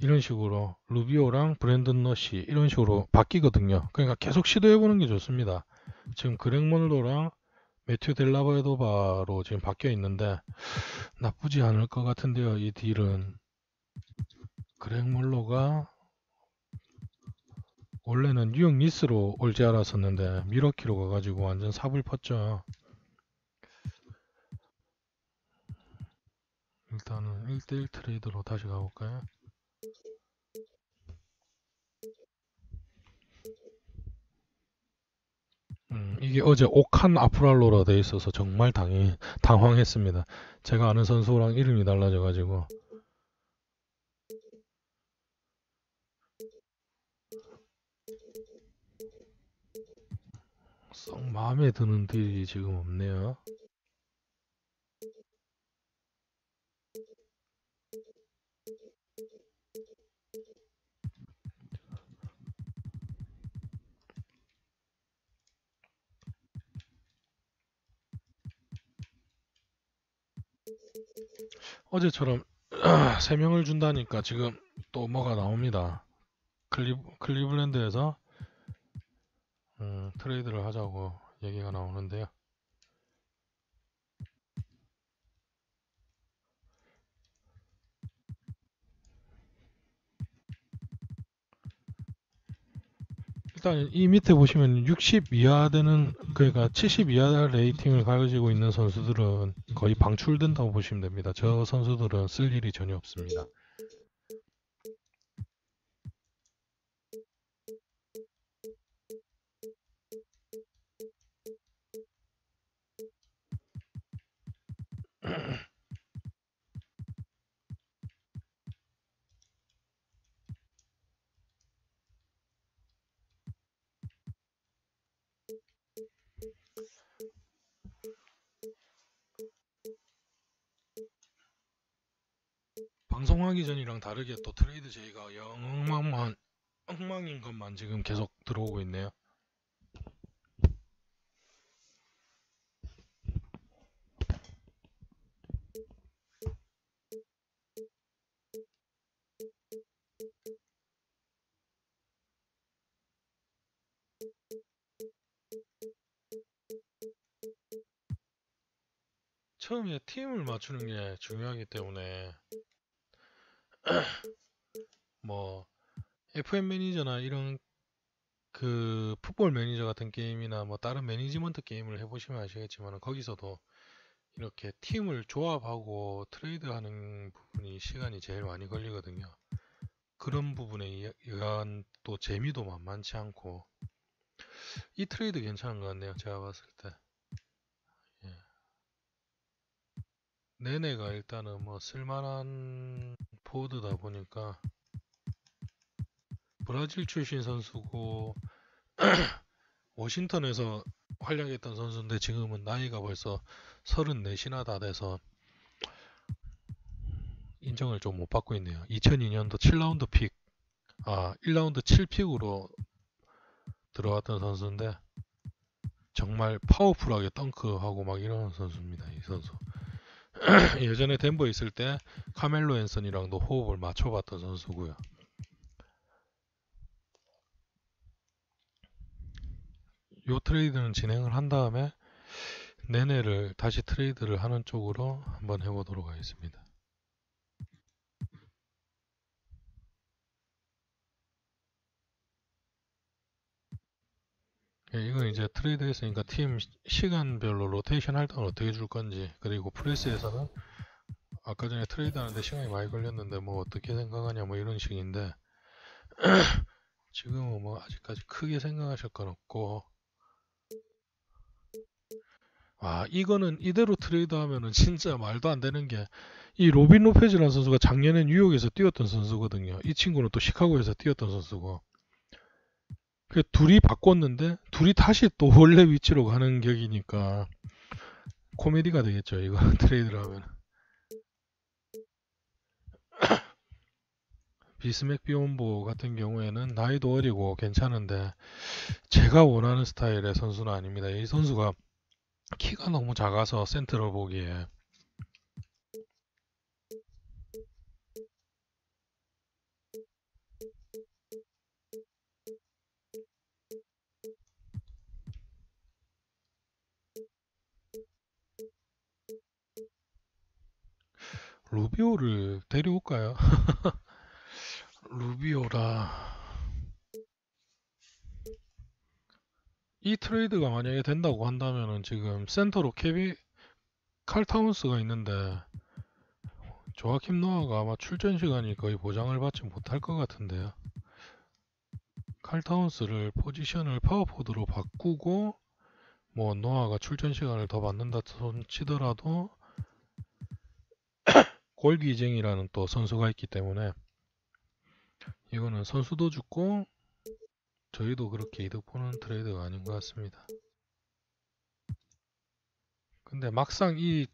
이런 식으로 루비오랑 브랜든 너시 이런 식으로 바뀌거든요. 그러니까 계속 시도해 보는 게 좋습니다. 지금 그렉 몰로랑 매튜 델라에도바로 지금 바뀌어 있는데 나쁘지 않을 것 같은데요. 이 딜은 그렉 몰로가 원래는 뉴욕 니스로 올줄 알았었는데 미러키로 가가지고 완전 삽을 폈죠. 일단은 1대1 트레이드로 다시 가볼까요? 여기 어제 오칸 아프랄로라 돼 있어서 정말 당해, 당황했습니다. 제가 아는 선수랑 이름이 달라져 가지고 썩 마음에 드는 딜이 지금 없네요. 어제처럼 세명을 준다니까 지금 또 뭐가 나옵니다. 클리, 클리블랜드에서 음, 트레이드를 하자고 얘기가 나오는데요. 일단 이 밑에 보시면 60 이하 되는 그러니까 70 이하 레이팅을 가지고 있는 선수들은 거의 방출된다고 보시면 됩니다. 저 선수들은 쓸 일이 전혀 없습니다. 다르게 또 트레이드 제의가 영망만 엉망인 것만 지금 계속 들어오고 있네요. 처음에 팀을 맞추는 게 중요하기 때문에 뭐 FM 매니저나 이런 그 풋볼 매니저 같은 게임이나 뭐 다른 매니지먼트 게임을 해보시면 아시겠지만 거기서도 이렇게 팀을 조합하고 트레이드하는 부분이 시간이 제일 많이 걸리거든요. 그런 부분에 의한 또 재미도 만만치 않고 이 트레이드 괜찮은 것 같네요. 제가 봤을 때. 예. 네네가 일단은 뭐 쓸만한 포워드다 보니까 브라질 출신 선수고 워싱턴에서 활약했던 선수인데 지금은 나이가 벌써 34이나 다 돼서 인정을 좀 못 받고 있네요. 2002년도 7라운드 픽, 아 1라운드 7픽으로 들어왔던 선수인데 정말 파워풀하게 덩크하고 막 이런 선수입니다. 이 선수. 예전에 덴버 있을 때 카멜로 앤슨이랑도 호흡을 맞춰봤던 선수고요. 요 트레이드는 진행을 한 다음에 내내를 다시 트레이드를 하는 쪽으로 한번 해보도록 하겠습니다. 예, 이건 이제 트레이드 했으니까 그러니까 팀 시- 간별로 로테이션 할동을 어떻게 줄 건지 그리고 프레스에서는 아까 전에 트레이드 하는데 시간이 많이 걸렸는데 뭐 어떻게 생각하냐 뭐 이런 식인데 지금은 뭐 아직까지 크게 생각하실 건 없고 와 아, 이거는 이대로 트레이드 하면은 진짜 말도 안 되는 게 이 로빈 로페즈라는 선수가 작년에 뉴욕에서 뛰었던 선수거든요. 이 친구는 또 시카고에서 뛰었던 선수고 그 둘이 바꿨는데 둘이 다시 또 원래 위치로 가는 격이니까 코미디가 되겠죠 이거 트레이드를 하면 비스맥 비온보 같은 경우에는 나이도 어리고 괜찮은데 제가 원하는 스타일의 선수는 아닙니다 이 선수가 키가 너무 작아서 센터를 보기에 루비오를 데려올까요? 루비오라 이 트레이드가 만약에 된다고 한다면은 지금 센터로 케비 칼타운스가 있는데 조아킴 노아가 아마 출전 시간이 거의 보장을 받지 못할 것 같은데요. 칼타운스를 포지션을 파워포드로 바꾸고 뭐 노아가 출전 시간을 더 받는다 치더라도 골기쟁이라는 또 선수가 있기 때문에 이거는 선수도 죽고 저희도 그렇게 이득 보는 트레이드가 아닌 것 같습니다. 근데 막상 이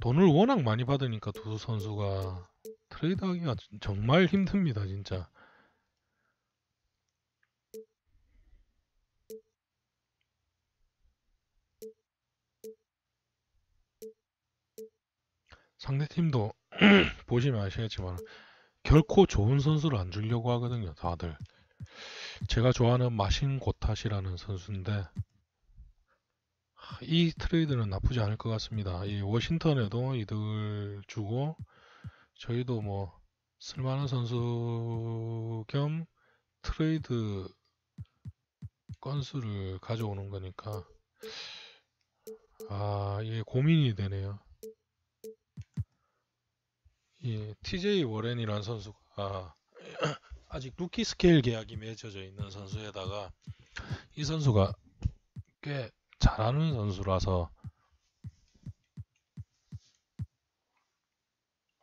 돈을 워낙 많이 받으니까 두 선수가 트레이드 하기가 정말 힘듭니다 진짜 상대팀도 보시면 아시겠지만 결코 좋은 선수를 안 주려고 하거든요 다들 제가 좋아하는 마신 고탓이라는 선수인데 이 트레이드는 나쁘지 않을 것 같습니다 이 워싱턴에도 이득을 주고 저희도 뭐 쓸만한 선수 겸 트레이드 건수를 가져오는 거니까 아 이게 고민이 되네요 이 예, TJ 워렌이라는 선수가 아직 루키 스케일 계약이 맺어져 있는 선수에다가 이 선수가 꽤 잘하는 선수라서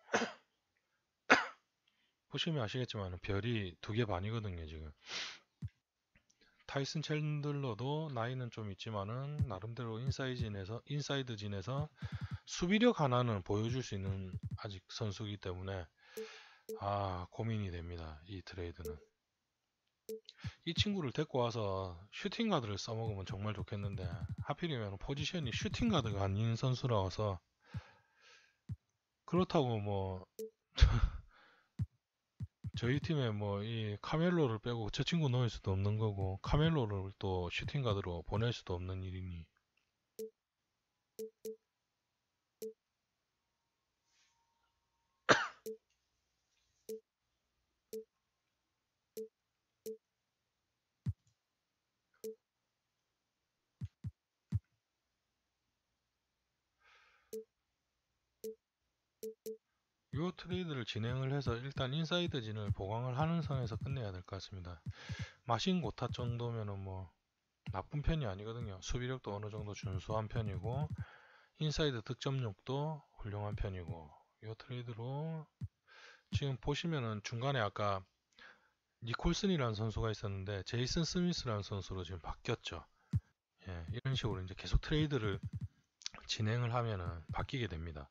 보시면 아시겠지만 별이 두 개 반이거든요 지금 타이슨 챈들러도 나이는 좀 있지만은 나름대로 인사이드진에서 인사이드진에서 수비력 하나는 보여줄 수 있는 아직 선수이기 때문에 아 고민이 됩니다. 이 트레이드는 이 친구를 데리고 와서 슈팅 가드를 써먹으면 정말 좋겠는데 하필이면 포지션이 슈팅 가드가 아닌 선수라서 그렇다고 뭐 저희 팀에 뭐 이 카멜로를 빼고 저 친구 넣을 수도 없는 거고 카멜로를 또 슈팅가드로 보낼 수도 없는 일이니 듀 트레이드를 진행을 해서 일단 인사이드 진을 보강을 하는 선에서 끝내야 될 것 같습니다. 마신 고타 정도면은 뭐 나쁜 편이 아니거든요. 수비력도 어느 정도 준수한 편이고 인사이드 득점력도 훌륭한 편이고 이 트레이드로 지금 보시면은 중간에 아까 니콜슨이라는 선수가 있었는데 제이슨 스미스라는 선수로 지금 바뀌었죠. 예, 이런 식으로 이제 계속 트레이드를 진행을 하면은 바뀌게 됩니다.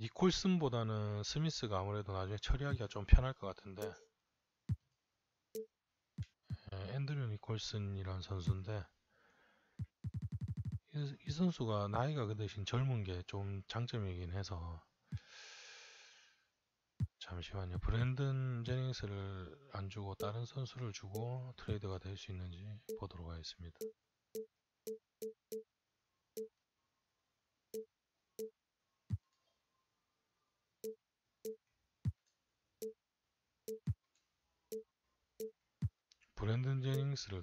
니콜슨보다는 스미스가 아무래도 나중에 처리하기가 좀 편할 것 같은데 예, 앤드류 니콜슨이란 선수인데 이, 이, 선수가 나이가 그 대신 젊은 게 좀 장점이긴 해서 잠시만요 브랜든 제닝스를 안 주고 다른 선수를 주고 트레이드가 될 수 있는지 보도록 하겠습니다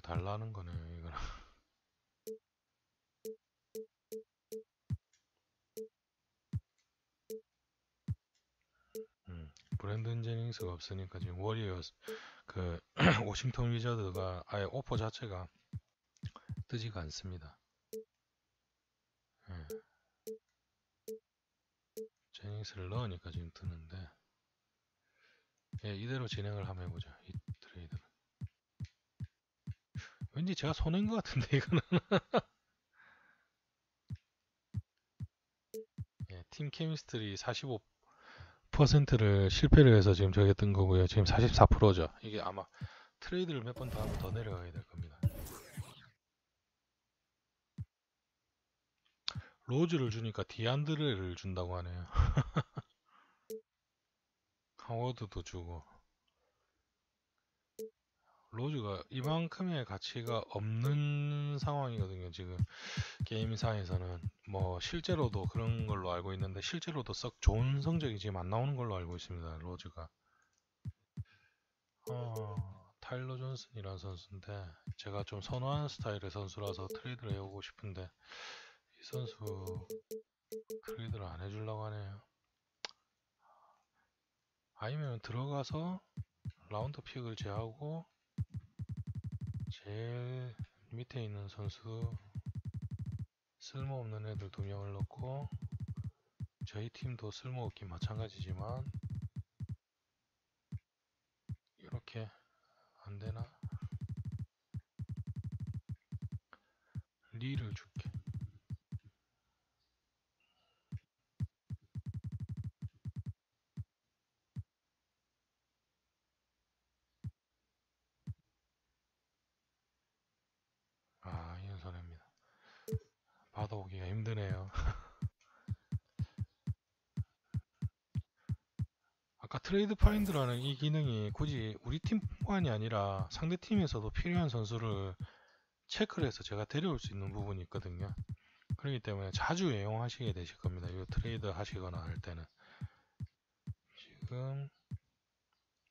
걸 달라는 거네 이거는 음, 브랜든 제닝스가 없으니까 지금 워리어스 그 워싱턴 위저드가 아예 오퍼 자체가 뜨지가 않습니다 예. 제닝스를 넣으니까 지금 뜨는데 예, 이대로 진행을 한번 해보자 왠지 제가 손해인 것 같은데 이거는 네, 팀 케미스트리 45%를 실패를 해서 지금 저기 뜬 거고요 지금 44%죠 이게 아마 트레이드를 몇 번더 하면 더 내려가야 될 겁니다 로즈를 주니까 디안드레를 준다고 하네요 하워드도 주고 로즈가 이만큼의 가치가 없는 상황이거든요. 지금 게임상에서는 뭐 실제로도 그런 걸로 알고 있는데 실제로도 썩 좋은 성적이 지금 안 나오는 걸로 알고 있습니다. 로즈가 어, 타일러 존슨이라는 선수인데 제가 좀 선호하는 스타일의 선수라서 트레이드를 해오고 싶은데 이 선수 트레이드를 안 해주려고 하네요. 아니면 들어가서 라운드 픽을 제하고 제일 밑에 있는 선수 쓸모없는 애들 두 명을 넣고 저희 팀도 쓸모없기 마찬가지지만 이렇게 안되나? 리를 줄게 트레이드 파인드라는 이 기능이 굳이 우리 팀뿐만이 아니라 상대 팀에서도 필요한 선수를 체크를 해서 제가 데려올 수 있는 부분이 있거든요. 그렇기 때문에 자주 애용하시게 되실 겁니다. 이거 트레이드 하시거나 할 때는 지금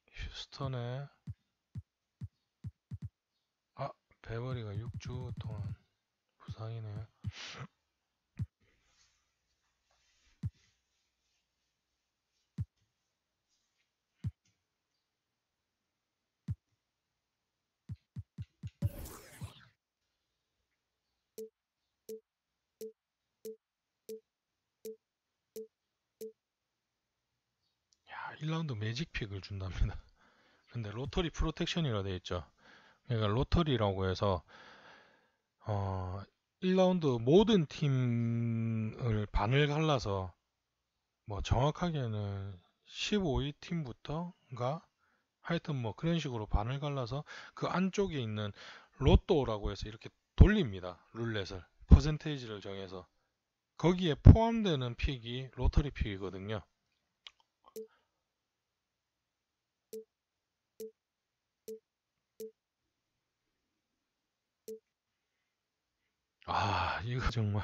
휴스턴에 아 베버리가 6주 동안 부상이네요. 매직픽을 준답니다. 근데 로터리 프로텍션이라 되어 있죠. 그러니까 로터리라고 해서 어 1라운드 모든 팀을 반을 갈라서 뭐 정확하게는 15위 팀부터가 하여튼 뭐 그런 식으로 반을 갈라서 그 안쪽에 있는 로또라고 해서 이렇게 돌립니다. 룰렛을 퍼센테이지를 정해서 거기에 포함되는 픽이 로터리 픽이거든요. 아 이거 정말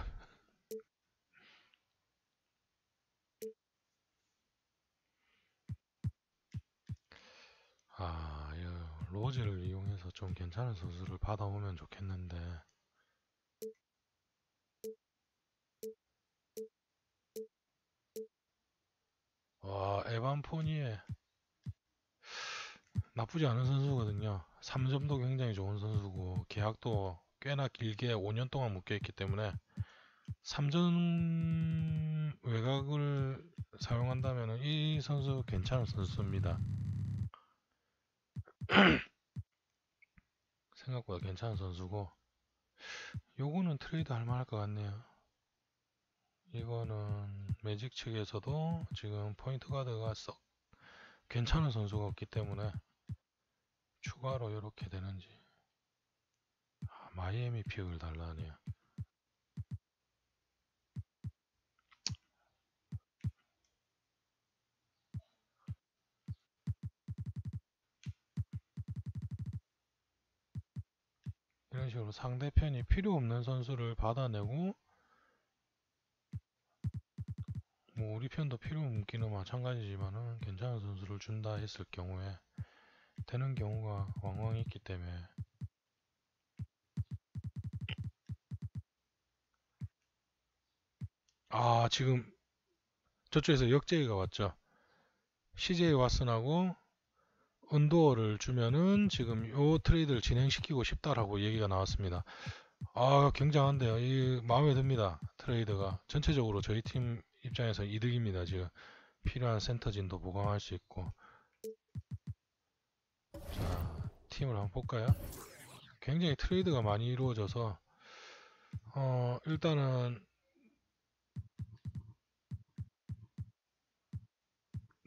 아 로즈를 이용해서 좀 괜찮은 선수를 받아오면 좋겠는데 와 에반 포니에 나쁘지 않은 선수거든요 3점도 굉장히 좋은 선수고 계약도 꽤나 길게 5년 동안 묶여 있기 때문에 3전 외곽을 사용한다면 이 선수 괜찮은 선수입니다. 생각보다 괜찮은 선수고 요거는 트레이드 할 만할 것 같네요. 이거는 매직 측에서도 지금 포인트 가드가 썩 괜찮은 선수가 없기 때문에 추가로 이렇게 되는지 마이애미 피격을 달라하네요. 이런 식으로 상대편이 필요 없는 선수를 받아내고 뭐 우리 편도 필요 없기는 마찬가지지만은 괜찮은 선수를 준다 했을 경우에 되는 경우가 왕왕 있기 때문에 아 지금 저쪽에서 역제기가 왔죠. CJ 왓슨하고 언도어를 주면은 지금 요 트레이드를 진행시키고 싶다라고 얘기가 나왔습니다. 아 굉장한데요. 이 마음에 듭니다. 트레이드가 전체적으로 저희 팀 입장에서 이득입니다. 지금 필요한 센터진도 보강할 수 있고 자 팀을 한번 볼까요? 굉장히 트레이드가 많이 이루어져서 어 일단은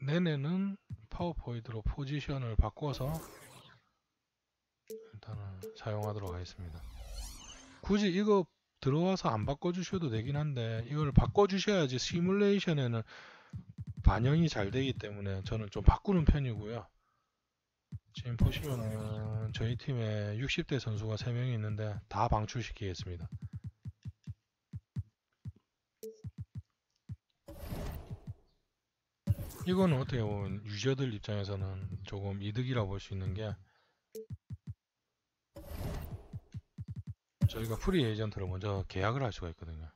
내내는 파워포인트로 포지션을 바꿔서 일단은 사용하도록 하겠습니다. 굳이 이거 들어와서 안 바꿔주셔도 되긴 한데 이걸 바꿔주셔야지 시뮬레이션에는 반영이 잘 되기 때문에 저는 좀 바꾸는 편이고요. 지금 보시면 저희 팀에 60대 선수가 3명이 있는데 다 방출시키겠습니다. 이건 어떻게 보면 유저들 입장에서는 조금 이득이라고 볼 수 있는 게 저희가 프리 에이전트를 먼저 계약을 할 수가 있거든요.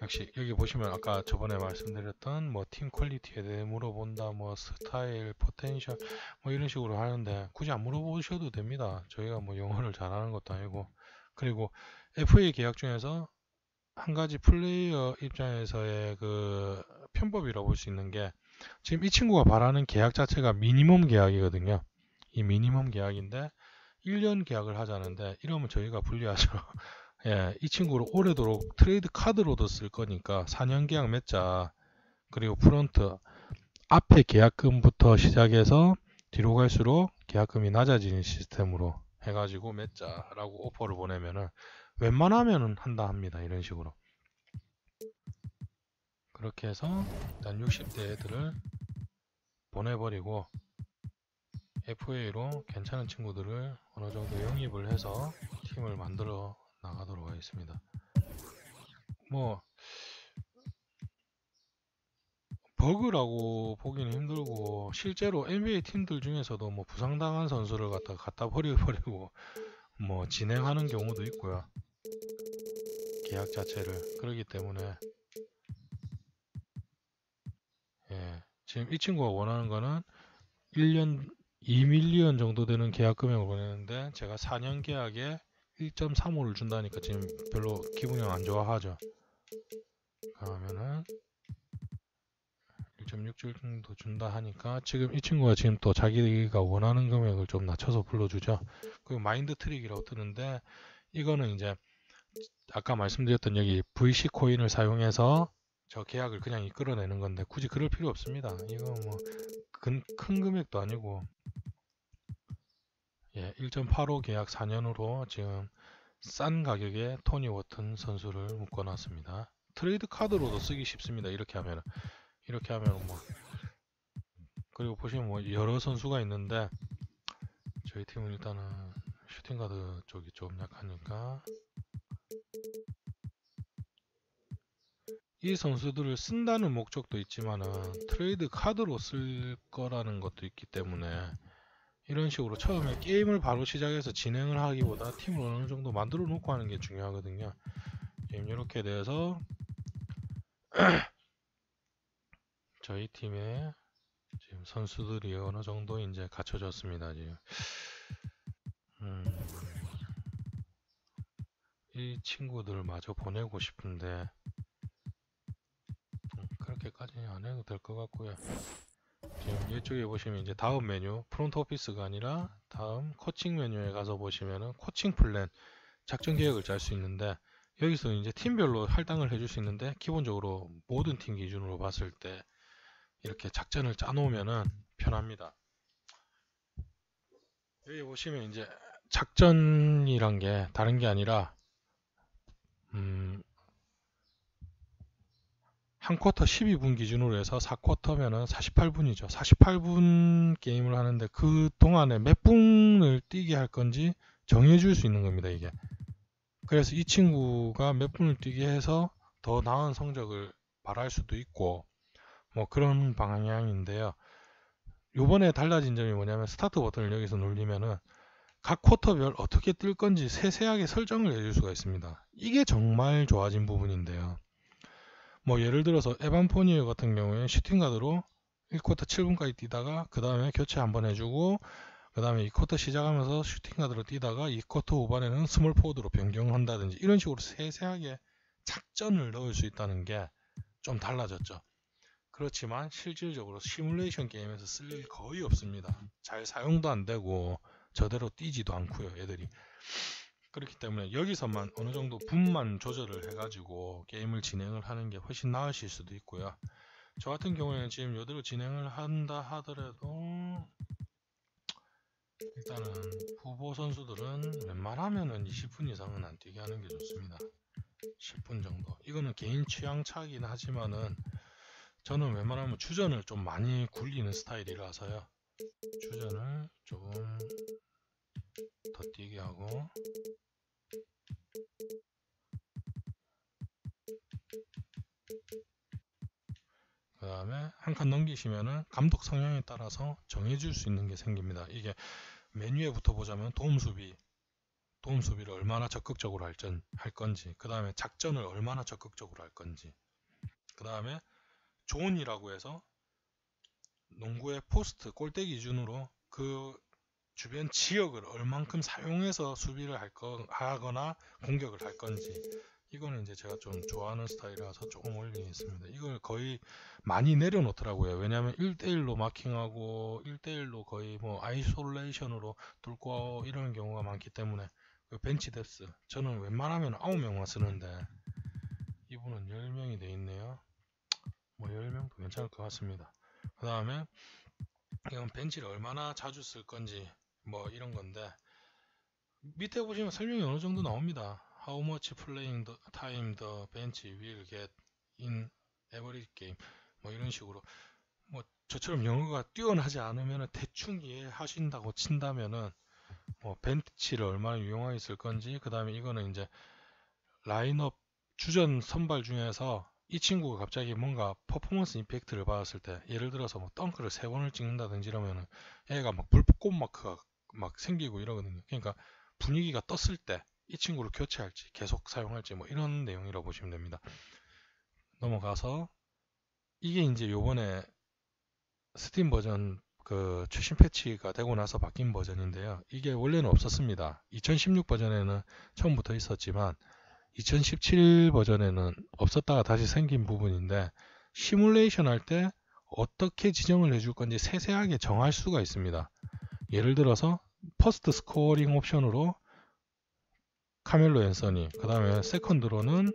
역시 여기 보시면 아까 저번에 말씀드렸던 뭐 팀 퀄리티에 대해 물어본다 뭐 스타일 포텐셜 뭐 이런 식으로 하는데 굳이 안 물어보셔도 됩니다 저희가 뭐 영어를 잘하는 것도 아니고 그리고 FA 계약 중에서 한 가지 플레이어 입장에서의 그 편법이라고 볼 수 있는 게 지금 이 친구가 바라는 계약 자체가 미니멈 계약이거든요. 이 미니멈 계약인데 1년 계약을 하자는데 이러면 저희가 불리하죠. 예, 이 친구를 오래도록 트레이드 카드로도 쓸 거니까 4년 계약 맺자. 그리고 프론트 앞에 계약금부터 시작해서 뒤로 갈수록 계약금이 낮아지는 시스템으로 해가지고 맺자라고 오퍼를 보내면은 웬만하면은 한다 합니다. 이런 식으로. 그렇게 해서 일단 60대 애들을 보내버리고 FA로 괜찮은 친구들을 어느정도 영입을 해서 팀을 만들어 나가도록 하겠습니다. 뭐 버그라고 보기는 힘들고 실제로 NBA 팀들 중에서도 뭐 부상당한 선수를 갖다 갖다 버려버리고 뭐 진행하는 경우도 있고요. 계약 자체를 그러기 때문에 예, 지금 이 친구가 원하는 거는 1년 2밀리언 정도 되는 계약 금액을 보냈는데 제가 4년 계약에 1.35를 준다니까 지금 별로 기분이 안 좋아하죠. 그러면은 1.6주 정도 준다 하니까 지금 이 친구가 지금 또 자기가 원하는 금액을 좀 낮춰서 불러주죠. 그리고 마인드 트릭이라고 뜨는데 이거는 이제 아까 말씀드렸던 여기 VC 코인을 사용해서 저 계약을 그냥 이끌어내는 건데 굳이 그럴 필요 없습니다. 이거 뭐 큰 금액도 아니고 예, 1.85 계약 4년으로 지금 싼 가격에 토니 워튼 선수를 묶어놨습니다. 트레이드 카드로도 쓰기 쉽습니다. 이렇게 하면 이렇게 하면 뭐 그리고 보시면 뭐 여러 선수가 있는데 저희 팀은 일단은 슈팅 가드 쪽이 좀 약하니까 이 선수들을 쓴다는 목적도 있지만 트레이드 카드로 쓸 거라는 것도 있기 때문에 이런 식으로 처음에 게임을 바로 시작해서 진행을 하기보다 팀을 어느 정도 만들어 놓고 하는 게 중요하거든요. 지금 이렇게 돼서 저희 팀에 지금 선수들이 어느 정도 이제 갖춰졌습니다. 지금 음, 이 친구들마저 보내고 싶은데 까지안 해도 될 것 같고요 지금 이쪽에 보시면 이제 다음 메뉴 프론트 오피스가 아니라 다음 코칭 메뉴에 가서 보시면은 코칭 플랜 작전 계획을 짤 수 있는데 여기서 이제 팀별로 할당을 해줄 수 있는데 기본적으로 모든 팀 기준으로 봤을 때 이렇게 작전을 짜놓으면은 편합니다 여기 보시면 이제 작전이란 게 다른 게 아니라 음한 쿼터 12분 기준으로 해서 4쿼터면은 48분이죠. 48분 게임을 하는데 그 동안에 몇 분을 뛰게 할 건지 정해줄 수 있는 겁니다. 이게. 그래서 이 친구가 몇 분을 뛰게 해서 더 나은 성적을 바랄 수도 있고 뭐 그런 방향인데요. 요번에 달라진 점이 뭐냐면 스타트 버튼을 여기서 눌리면은 각 쿼터별 어떻게 뛸 건지 세세하게 설정을 해 줄 수가 있습니다. 이게 정말 좋아진 부분인데요. 뭐 예를 들어서 에반 포니어 같은 경우에 슈팅가드로 1쿼터 7분까지 뛰다가 그 다음에 교체 한번 해주고 그 다음에 2쿼터 시작하면서 슈팅가드로 뛰다가 2쿼터 후반에는 스몰 포워드로 변경한다든지 이런 식으로 세세하게 작전을 넣을 수 있다는 게 좀 달라졌죠. 그렇지만 실질적으로 시뮬레이션 게임에서 쓸 일이 거의 없습니다. 잘 사용도 안 되고 저대로 뛰지도 않고요, 애들이. 그렇기 때문에 여기서만 어느 정도 분만 조절을 해가지고 게임을 진행을 하는 게 훨씬 나으실 수도 있고요. 저 같은 경우에는 지금 요대로 진행을 한다 하더라도 일단은 후보 선수들은 웬만하면은 20분 이상은 안 뛰게 하는 게 좋습니다. 10분 정도. 이거는 개인 취향 차이긴 하지만은 저는 웬만하면 추전을 좀 많이 굴리는 스타일이라서요. 추전을 조금 더 뛰게 하고 한칸 넘기시면은 감독 성향에 따라서 정해질 수 있는 게 생깁니다. 이게 메뉴에부터 보자면 도움 수비, 도움 수비를 얼마나 적극적으로 할, 전, 할 건지, 그 다음에 작전을 얼마나 적극적으로 할 건지, 그 다음에 존이라고 해서 농구의 포스트, 골대 기준으로 그 주변 지역을 얼만큼 사용해서 수비를 할 거, 하거나 공격을 할 건지 이거는 이제 제가 좀 좋아하는 스타일이라서 조금 올리긴 했습니다. 이걸 거의 많이 내려놓더라고요. 왜냐하면 1대1로 마킹하고 1대1로 거의 뭐 아이솔레이션으로 뚫고 이런 경우가 많기 때문에 그 벤치 데스 저는 웬만하면 9명만 쓰는데 이분은 10명이 돼 있네요. 뭐 10명도 괜찮을 것 같습니다. 그 다음에 이건 벤치를 얼마나 자주 쓸 건지 뭐 이런 건데 밑에 보시면 설명이 어느 정도 나옵니다. How much playing the time the bench will get in every game? 뭐 이런 식으로 뭐 저처럼 영어가 뛰어나지 않으면 대충 이해하신다고 친다면은 뭐 벤치를 얼마나 이용하있을 건지 그 다음에 이거는 이제 라인업 주전 선발 중에서 이 친구가 갑자기 뭔가 퍼포먼스 임팩트를 받았을 때 예를 들어서 뭐 덩크를 세 번을 찍는다든지 이러면은 애가 막 불꽃 마크가 막 생기고 이러거든요 그러니까 분위기가 떴을 때이 친구를 교체할지 계속 사용할지 뭐 이런 내용이라고 보시면 됩니다. 넘어가서 이게 이제 요번에 스팀 버전 그 최신 패치가 되고 나서 바뀐 버전인데요. 이게 원래는 없었습니다. 2016 버전에는 처음부터 있었지만 2017 버전에는 없었다가 다시 생긴 부분인데 시뮬레이션 할 때 어떻게 지정을 해줄 건지 세세하게 정할 수가 있습니다. 예를 들어서 퍼스트 스코어링 옵션으로 카멜로 앤서니 그 다음에 세컨드로는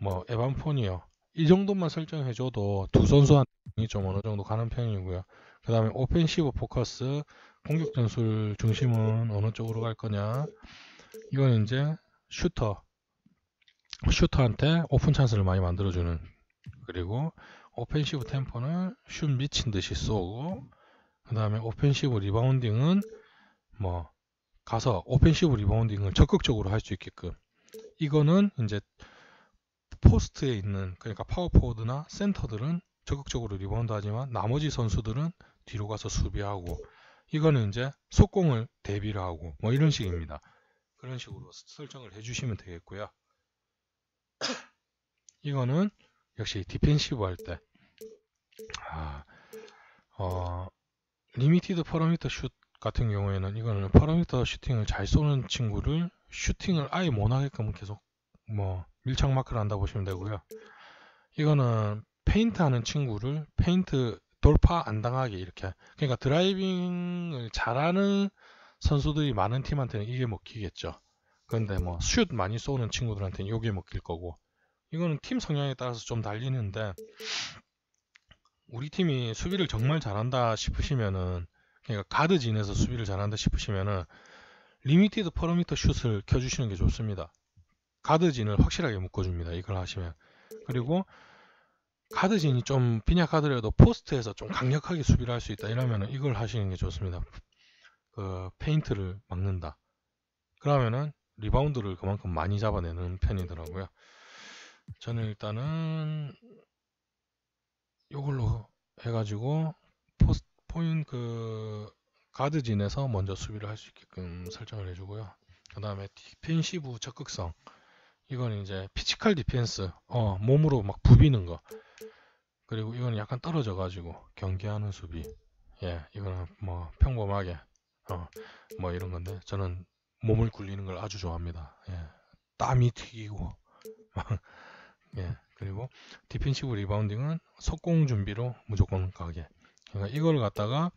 뭐 에반 포니어 이 정도만 설정해줘도 두 선수한테 좀 어느 정도 가는 편이고요. 그 다음에 오펜시브 포커스 공격 전술 중심은 어느 쪽으로 갈 거냐 이건 이제 슈터 슈터한테 오픈 찬스를 많이 만들어주는 그리고 오펜시브 템포는 슛 미친 듯이 쏘고 그 다음에 오펜시브 리바운딩은 뭐 가서 오펜시브 리바운딩을 적극적으로 할 수 있게끔 이거는 이제 포스트에 있는 그러니까 파워포워드나 센터들은 적극적으로 리바운드 하지만 나머지 선수들은 뒤로 가서 수비하고 이거는 이제 속공을 대비를 하고 뭐 이런 식입니다. 그런 식으로 설정을 해주시면 되겠고요. 이거는 역시 디펜시브 할 때 아, 어, 리미티드 퍼러미터 슛 같은 경우에는 이거는 파라미터 슈팅을 잘 쏘는 친구를 슈팅을 아예 못하게끔 계속 뭐 밀착 마크를 한다 고 보시면 되고요. 이거는 페인트 하는 친구를 페인트 돌파 안 당하게 이렇게 그러니까 드라이빙을 잘하는 선수들이 많은 팀한테는 이게 먹히겠죠. 그런데 뭐 슛 많이 쏘는 친구들한테는 이게 먹힐 거고 이거는 팀 성향에 따라서 좀 달리는데 우리 팀이 수비를 정말 잘한다 싶으시면은 그러니까 가드진에서 수비를 잘한다 싶으시면은 리미티드 퍼로미터 슛을 켜주시는 게 좋습니다. 가드진을 확실하게 묶어줍니다. 이걸 하시면 그리고 가드진이 좀 빈약하더라도 포스트에서 좀 강력하게 수비를 할 수 있다 이러면은 이걸 하시는 게 좋습니다. 그 페인트를 막는다. 그러면은 리바운드를 그만큼 많이 잡아내는 편이더라고요. 저는 일단은 이걸로 해가지고 포스트 포인 그 가드진에서 먼저 수비를 할 수 있게끔 설정을 해주고요. 그 다음에 디펜시브 적극성 이건 이제 피지컬 디펜스 어 몸으로 막 부비는 거 그리고 이건 약간 떨어져 가지고 경계하는 수비 예 이거는 뭐 평범하게 어뭐 이런 건데 저는 몸을 굴리는 걸 아주 좋아합니다 예 땀이 튀기고 예 그리고 디펜시브 리바운딩은 속공 준비로 무조건 가게 그러니까 이걸 갖다가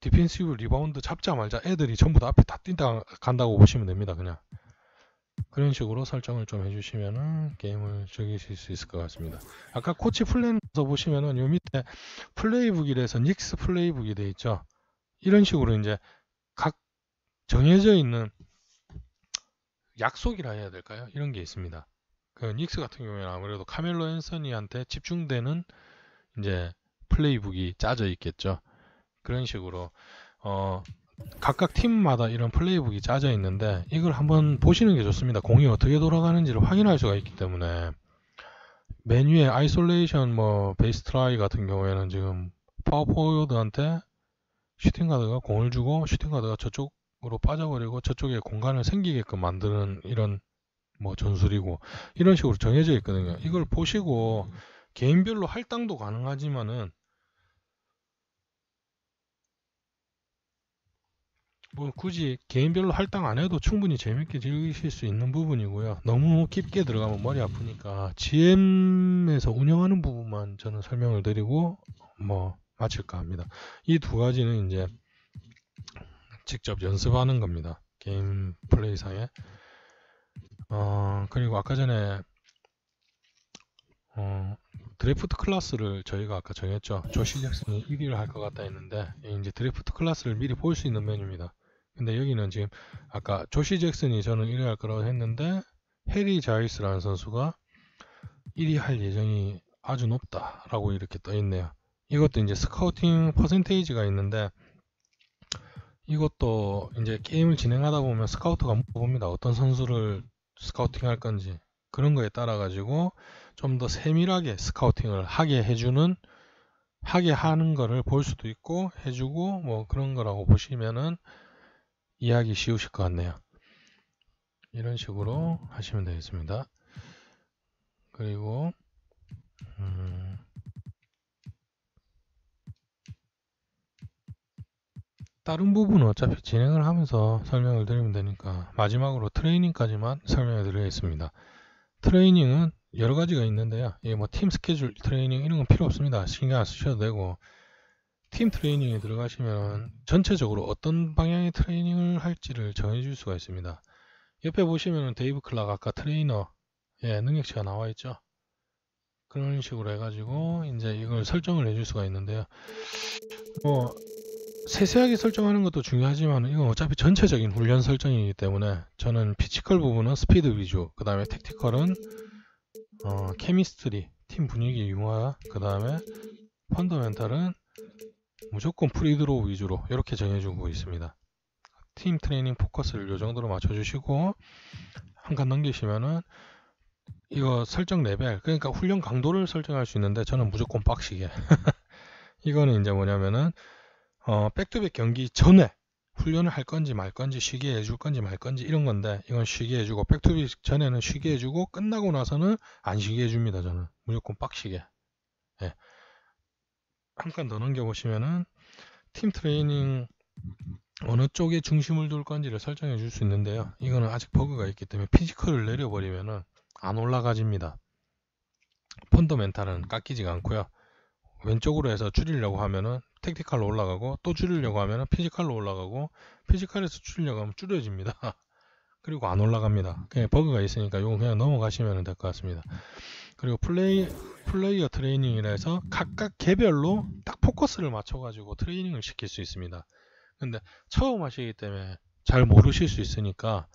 디펜시브 리바운드 잡자말자 애들이 전부 다 앞에 다 뛴다 간다고 보시면 됩니다. 그냥 그런 식으로 설정을 좀 해주시면은 게임을 즐기실 수 있을 것 같습니다. 아까 코치 플랜에서 보시면은 요 밑에 플레이북이래서 닉스 플레이북이 돼 있죠. 이런 식으로 이제 각 정해져 있는 약속이라 해야 될까요? 이런 게 있습니다. 그 닉스 같은 경우에는 아무래도 카멜로 앤서니한테 집중되는 이제 플레이북이 짜져 있겠죠. 그런 식으로 어, 각각 팀마다 이런 플레이북이 짜져 있는데 이걸 한번 보시는 게 좋습니다. 공이 어떻게 돌아가는지를 확인할 수가 있기 때문에 메뉴에 아이솔레이션 뭐 베이스 트라이 같은 경우에는 지금 파워포워드한테 슈팅 가드가 공을 주고 슈팅 가드가 저쪽으로 빠져버리고 저쪽에 공간을 생기게끔 만드는 이런 뭐 전술이고 이런 식으로 정해져 있거든요. 이걸 보시고 음. 개인별로 할당도 가능하지만은 뭐 굳이 개인별로 할당 안 해도 충분히 재밌게 즐기실 수 있는 부분이고요. 너무 깊게 들어가면 머리 아프니까 GM에서 운영하는 부분만 저는 설명을 드리고 뭐 마칠까 합니다. 이 두 가지는 이제 직접 연습하는 겁니다. 게임 플레이상에. 어, 그리고 아까 전에 어, 드래프트 클래스를 저희가 아까 정했죠. 조시 잭슨이 1위를 할 것 같다 했는데 이제 드래프트 클래스를 미리 볼 수 있는 메뉴입니다. 근데 여기는 지금 아까 조시 잭슨이 저는 1위 할 거라고 했는데 해리 자이스라는 선수가 1위 할 예정이 아주 높다라고 이렇게 떠 있네요. 이것도 이제 스카우팅 퍼센테이지가 있는데 이것도 이제 게임을 진행하다 보면 스카우터가 물어봅니다. 어떤 선수를 스카우팅 할 건지 그런 거에 따라 가지고 좀 더 세밀하게 스카우팅을 하게 해주는 하게 하는 거를 볼 수도 있고 해주고 뭐 그런 거라고 보시면은 이해하기 쉬우실 것 같네요. 이런 식으로 하시면 되겠습니다. 그리고 음 다른 부분은 어차피 진행을 하면서 설명을 드리면 되니까 마지막으로 트레이닝까지만 설명해 드리겠습니다. 트레이닝은 여러 가지가 있는데요. 이게 뭐팀 스케줄 트레이닝 이런 건 필요 없습니다. 신경 안 쓰셔도 되고 팀 트레이닝에 들어가시면 전체적으로 어떤 방향의 트레이닝을 할지를 정해줄 수가 있습니다. 옆에 보시면 데이브 클락 아까 트레이너 예, 능력치가 나와 있죠. 그런 식으로 해가지고 이제 이걸 설정을 해줄 수가 있는데요. 뭐 세세하게 설정하는 것도 중요하지만 이건 어차피 전체적인 훈련 설정이기 때문에 저는 피지컬 부분은 스피드 위주, 그 다음에 택티컬은 어, 케미스트리, 팀 분위기 융화, 그 다음에 펀더멘탈은 무조건 프리드로우 위주로 이렇게 정해주고 있습니다. 팀 트레이닝 포커스를 이 정도로 맞춰주시고 한 칸 넘기시면은 이거 설정 레벨 그러니까 훈련 강도를 설정할 수 있는데 저는 무조건 빡시게 이거는 이제 뭐냐면은 어, 백투백 경기 전에 훈련을 할 건지 말 건지 쉬게 해줄 건지 말 건지 이런 건데 이건 쉬게 해주고 백투백 전에는 쉬게 해주고 끝나고 나서는 안 쉬게 해줍니다 저는 무조건 빡시게 예. 한칸더 넘겨보시면은 팀 트레이닝 어느 쪽에 중심을 둘 건지를 설정해 줄 수 있는데요. 이거는 아직 버그가 있기 때문에 피지컬을 내려버리면은 안 올라가집니다. 펀더멘탈은 깎이지가 않고요. 왼쪽으로 해서 줄이려고 하면은 택티컬로 올라가고 또 줄이려고 하면은 피지컬로 올라가고 피지컬에서 줄이려고 하면 줄여집니다. 그리고 안 올라갑니다. 그냥 예, 버그가 있으니까 이거 그냥 넘어가시면 될 것 같습니다. 그리고 플레이, 플레이어 트레이닝이라 해서 각각 개별로 딱 포커스를 맞춰가지고 트레이닝을 시킬 수 있습니다. 근데 처음 하시기 때문에 잘 모르실 수 있으니까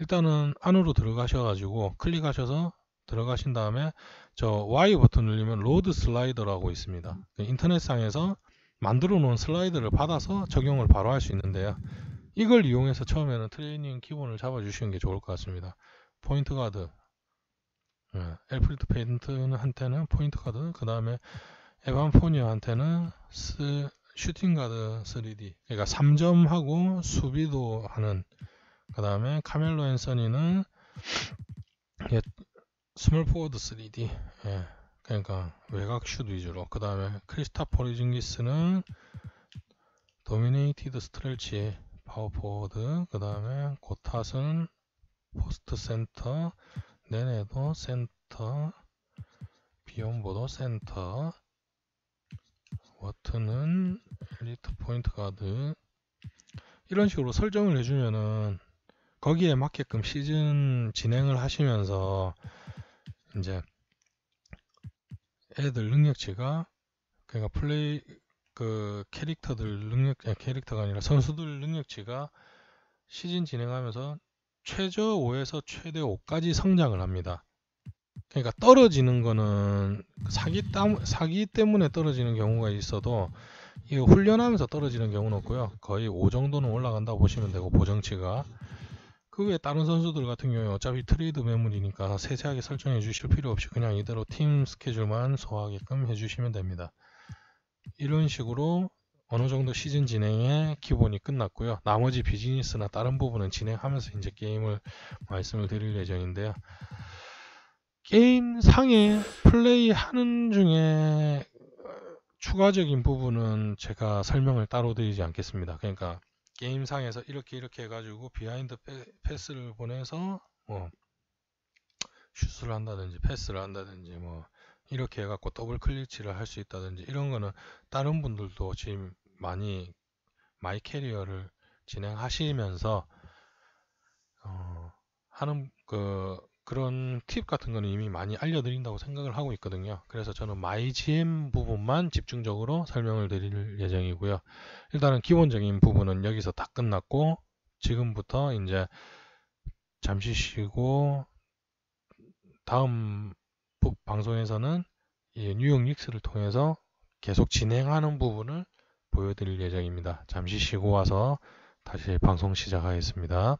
일단은 안으로 들어가셔가지고 클릭하셔서 들어가신 다음에 저 Y 버튼 누르면 로드 슬라이더라고 있습니다. 그 인터넷상에서 만들어 놓은 슬라이드를 받아서 적용을 바로 할 수 있는데요. 이걸 이용해서 처음에는 트레이닝 기본을 잡아주시는 게 좋을 것 같습니다. 포인트 가드 예, 엘프리트 페인트한테는 포인트 카드, 그 다음에 에반 포니어한테는 슈팅 가드 3D. 그러니까 3점하고 수비도 하는. 그 다음에 카멜로 앤서니는 예, 스몰 포워드 3D. 예, 그러니까 외곽 슛 위주로. 그 다음에 크리스타 포리징기스는 도미네이티드 스트레치 파워 포워드. 그 다음에 고탓은 포스트 센터. 내내도 센터 비욘보도 센터 워트는 엘리트 포인트 가드 이런 식으로 설정을 해주면은 거기에 맞게끔 시즌 진행을 하시면서 이제 애들 능력치가 그러니까 플레이 그 캐릭터들 능력 아, 캐릭터가 아니라 선수들 능력치가 시즌 진행하면서 최저 5에서 최대 5까지 성장을 합니다. 그러니까 떨어지는 거는 사기, 땀, 사기 때문에 떨어지는 경우가 있어도 이 훈련하면서 떨어지는 경우는 없고요. 거의 5 정도는 올라간다고 보시면 되고 보정치가 그 외에 다른 선수들 같은 경우에 어차피 트레이드 매물이니까 세세하게 설정해 주실 필요 없이 그냥 이대로 팀 스케줄만 소화하게끔 해주시면 됩니다. 이런 식으로 어느 정도 시즌 진행에 기본이 끝났고요. 나머지 비즈니스나 다른 부분은 진행하면서 이제 게임을 말씀을 드릴 예정인데요. 게임 상에 플레이하는 중에 어, 추가적인 부분은 제가 설명을 따로 드리지 않겠습니다. 그러니까 게임 상에서 이렇게 이렇게 해가지고 비하인드 패스를 보내서 뭐 슛을 한다든지 패스를 한다든지 뭐 이렇게 해갖고 더블 클릭치를할 수 있다든지 이런 거는 다른 분들도 지금 많이 마이 캐리어를 진행하시면서 어, 하는 그 그런 팁 같은 거는 이미 많이 알려드린다고 생각을 하고 있거든요. 그래서 저는 마이 GM 부분만 집중적으로 설명을 드릴 예정이고요. 일단은 기본적인 부분은 여기서 다 끝났고 지금부터 이제 잠시 쉬고 다음 방송에서는 뉴욕 닉스를 통해서 계속 진행하는 부분을 보여드릴 예정입니다. 잠시 쉬고 와서 다시 방송 시작하겠습니다.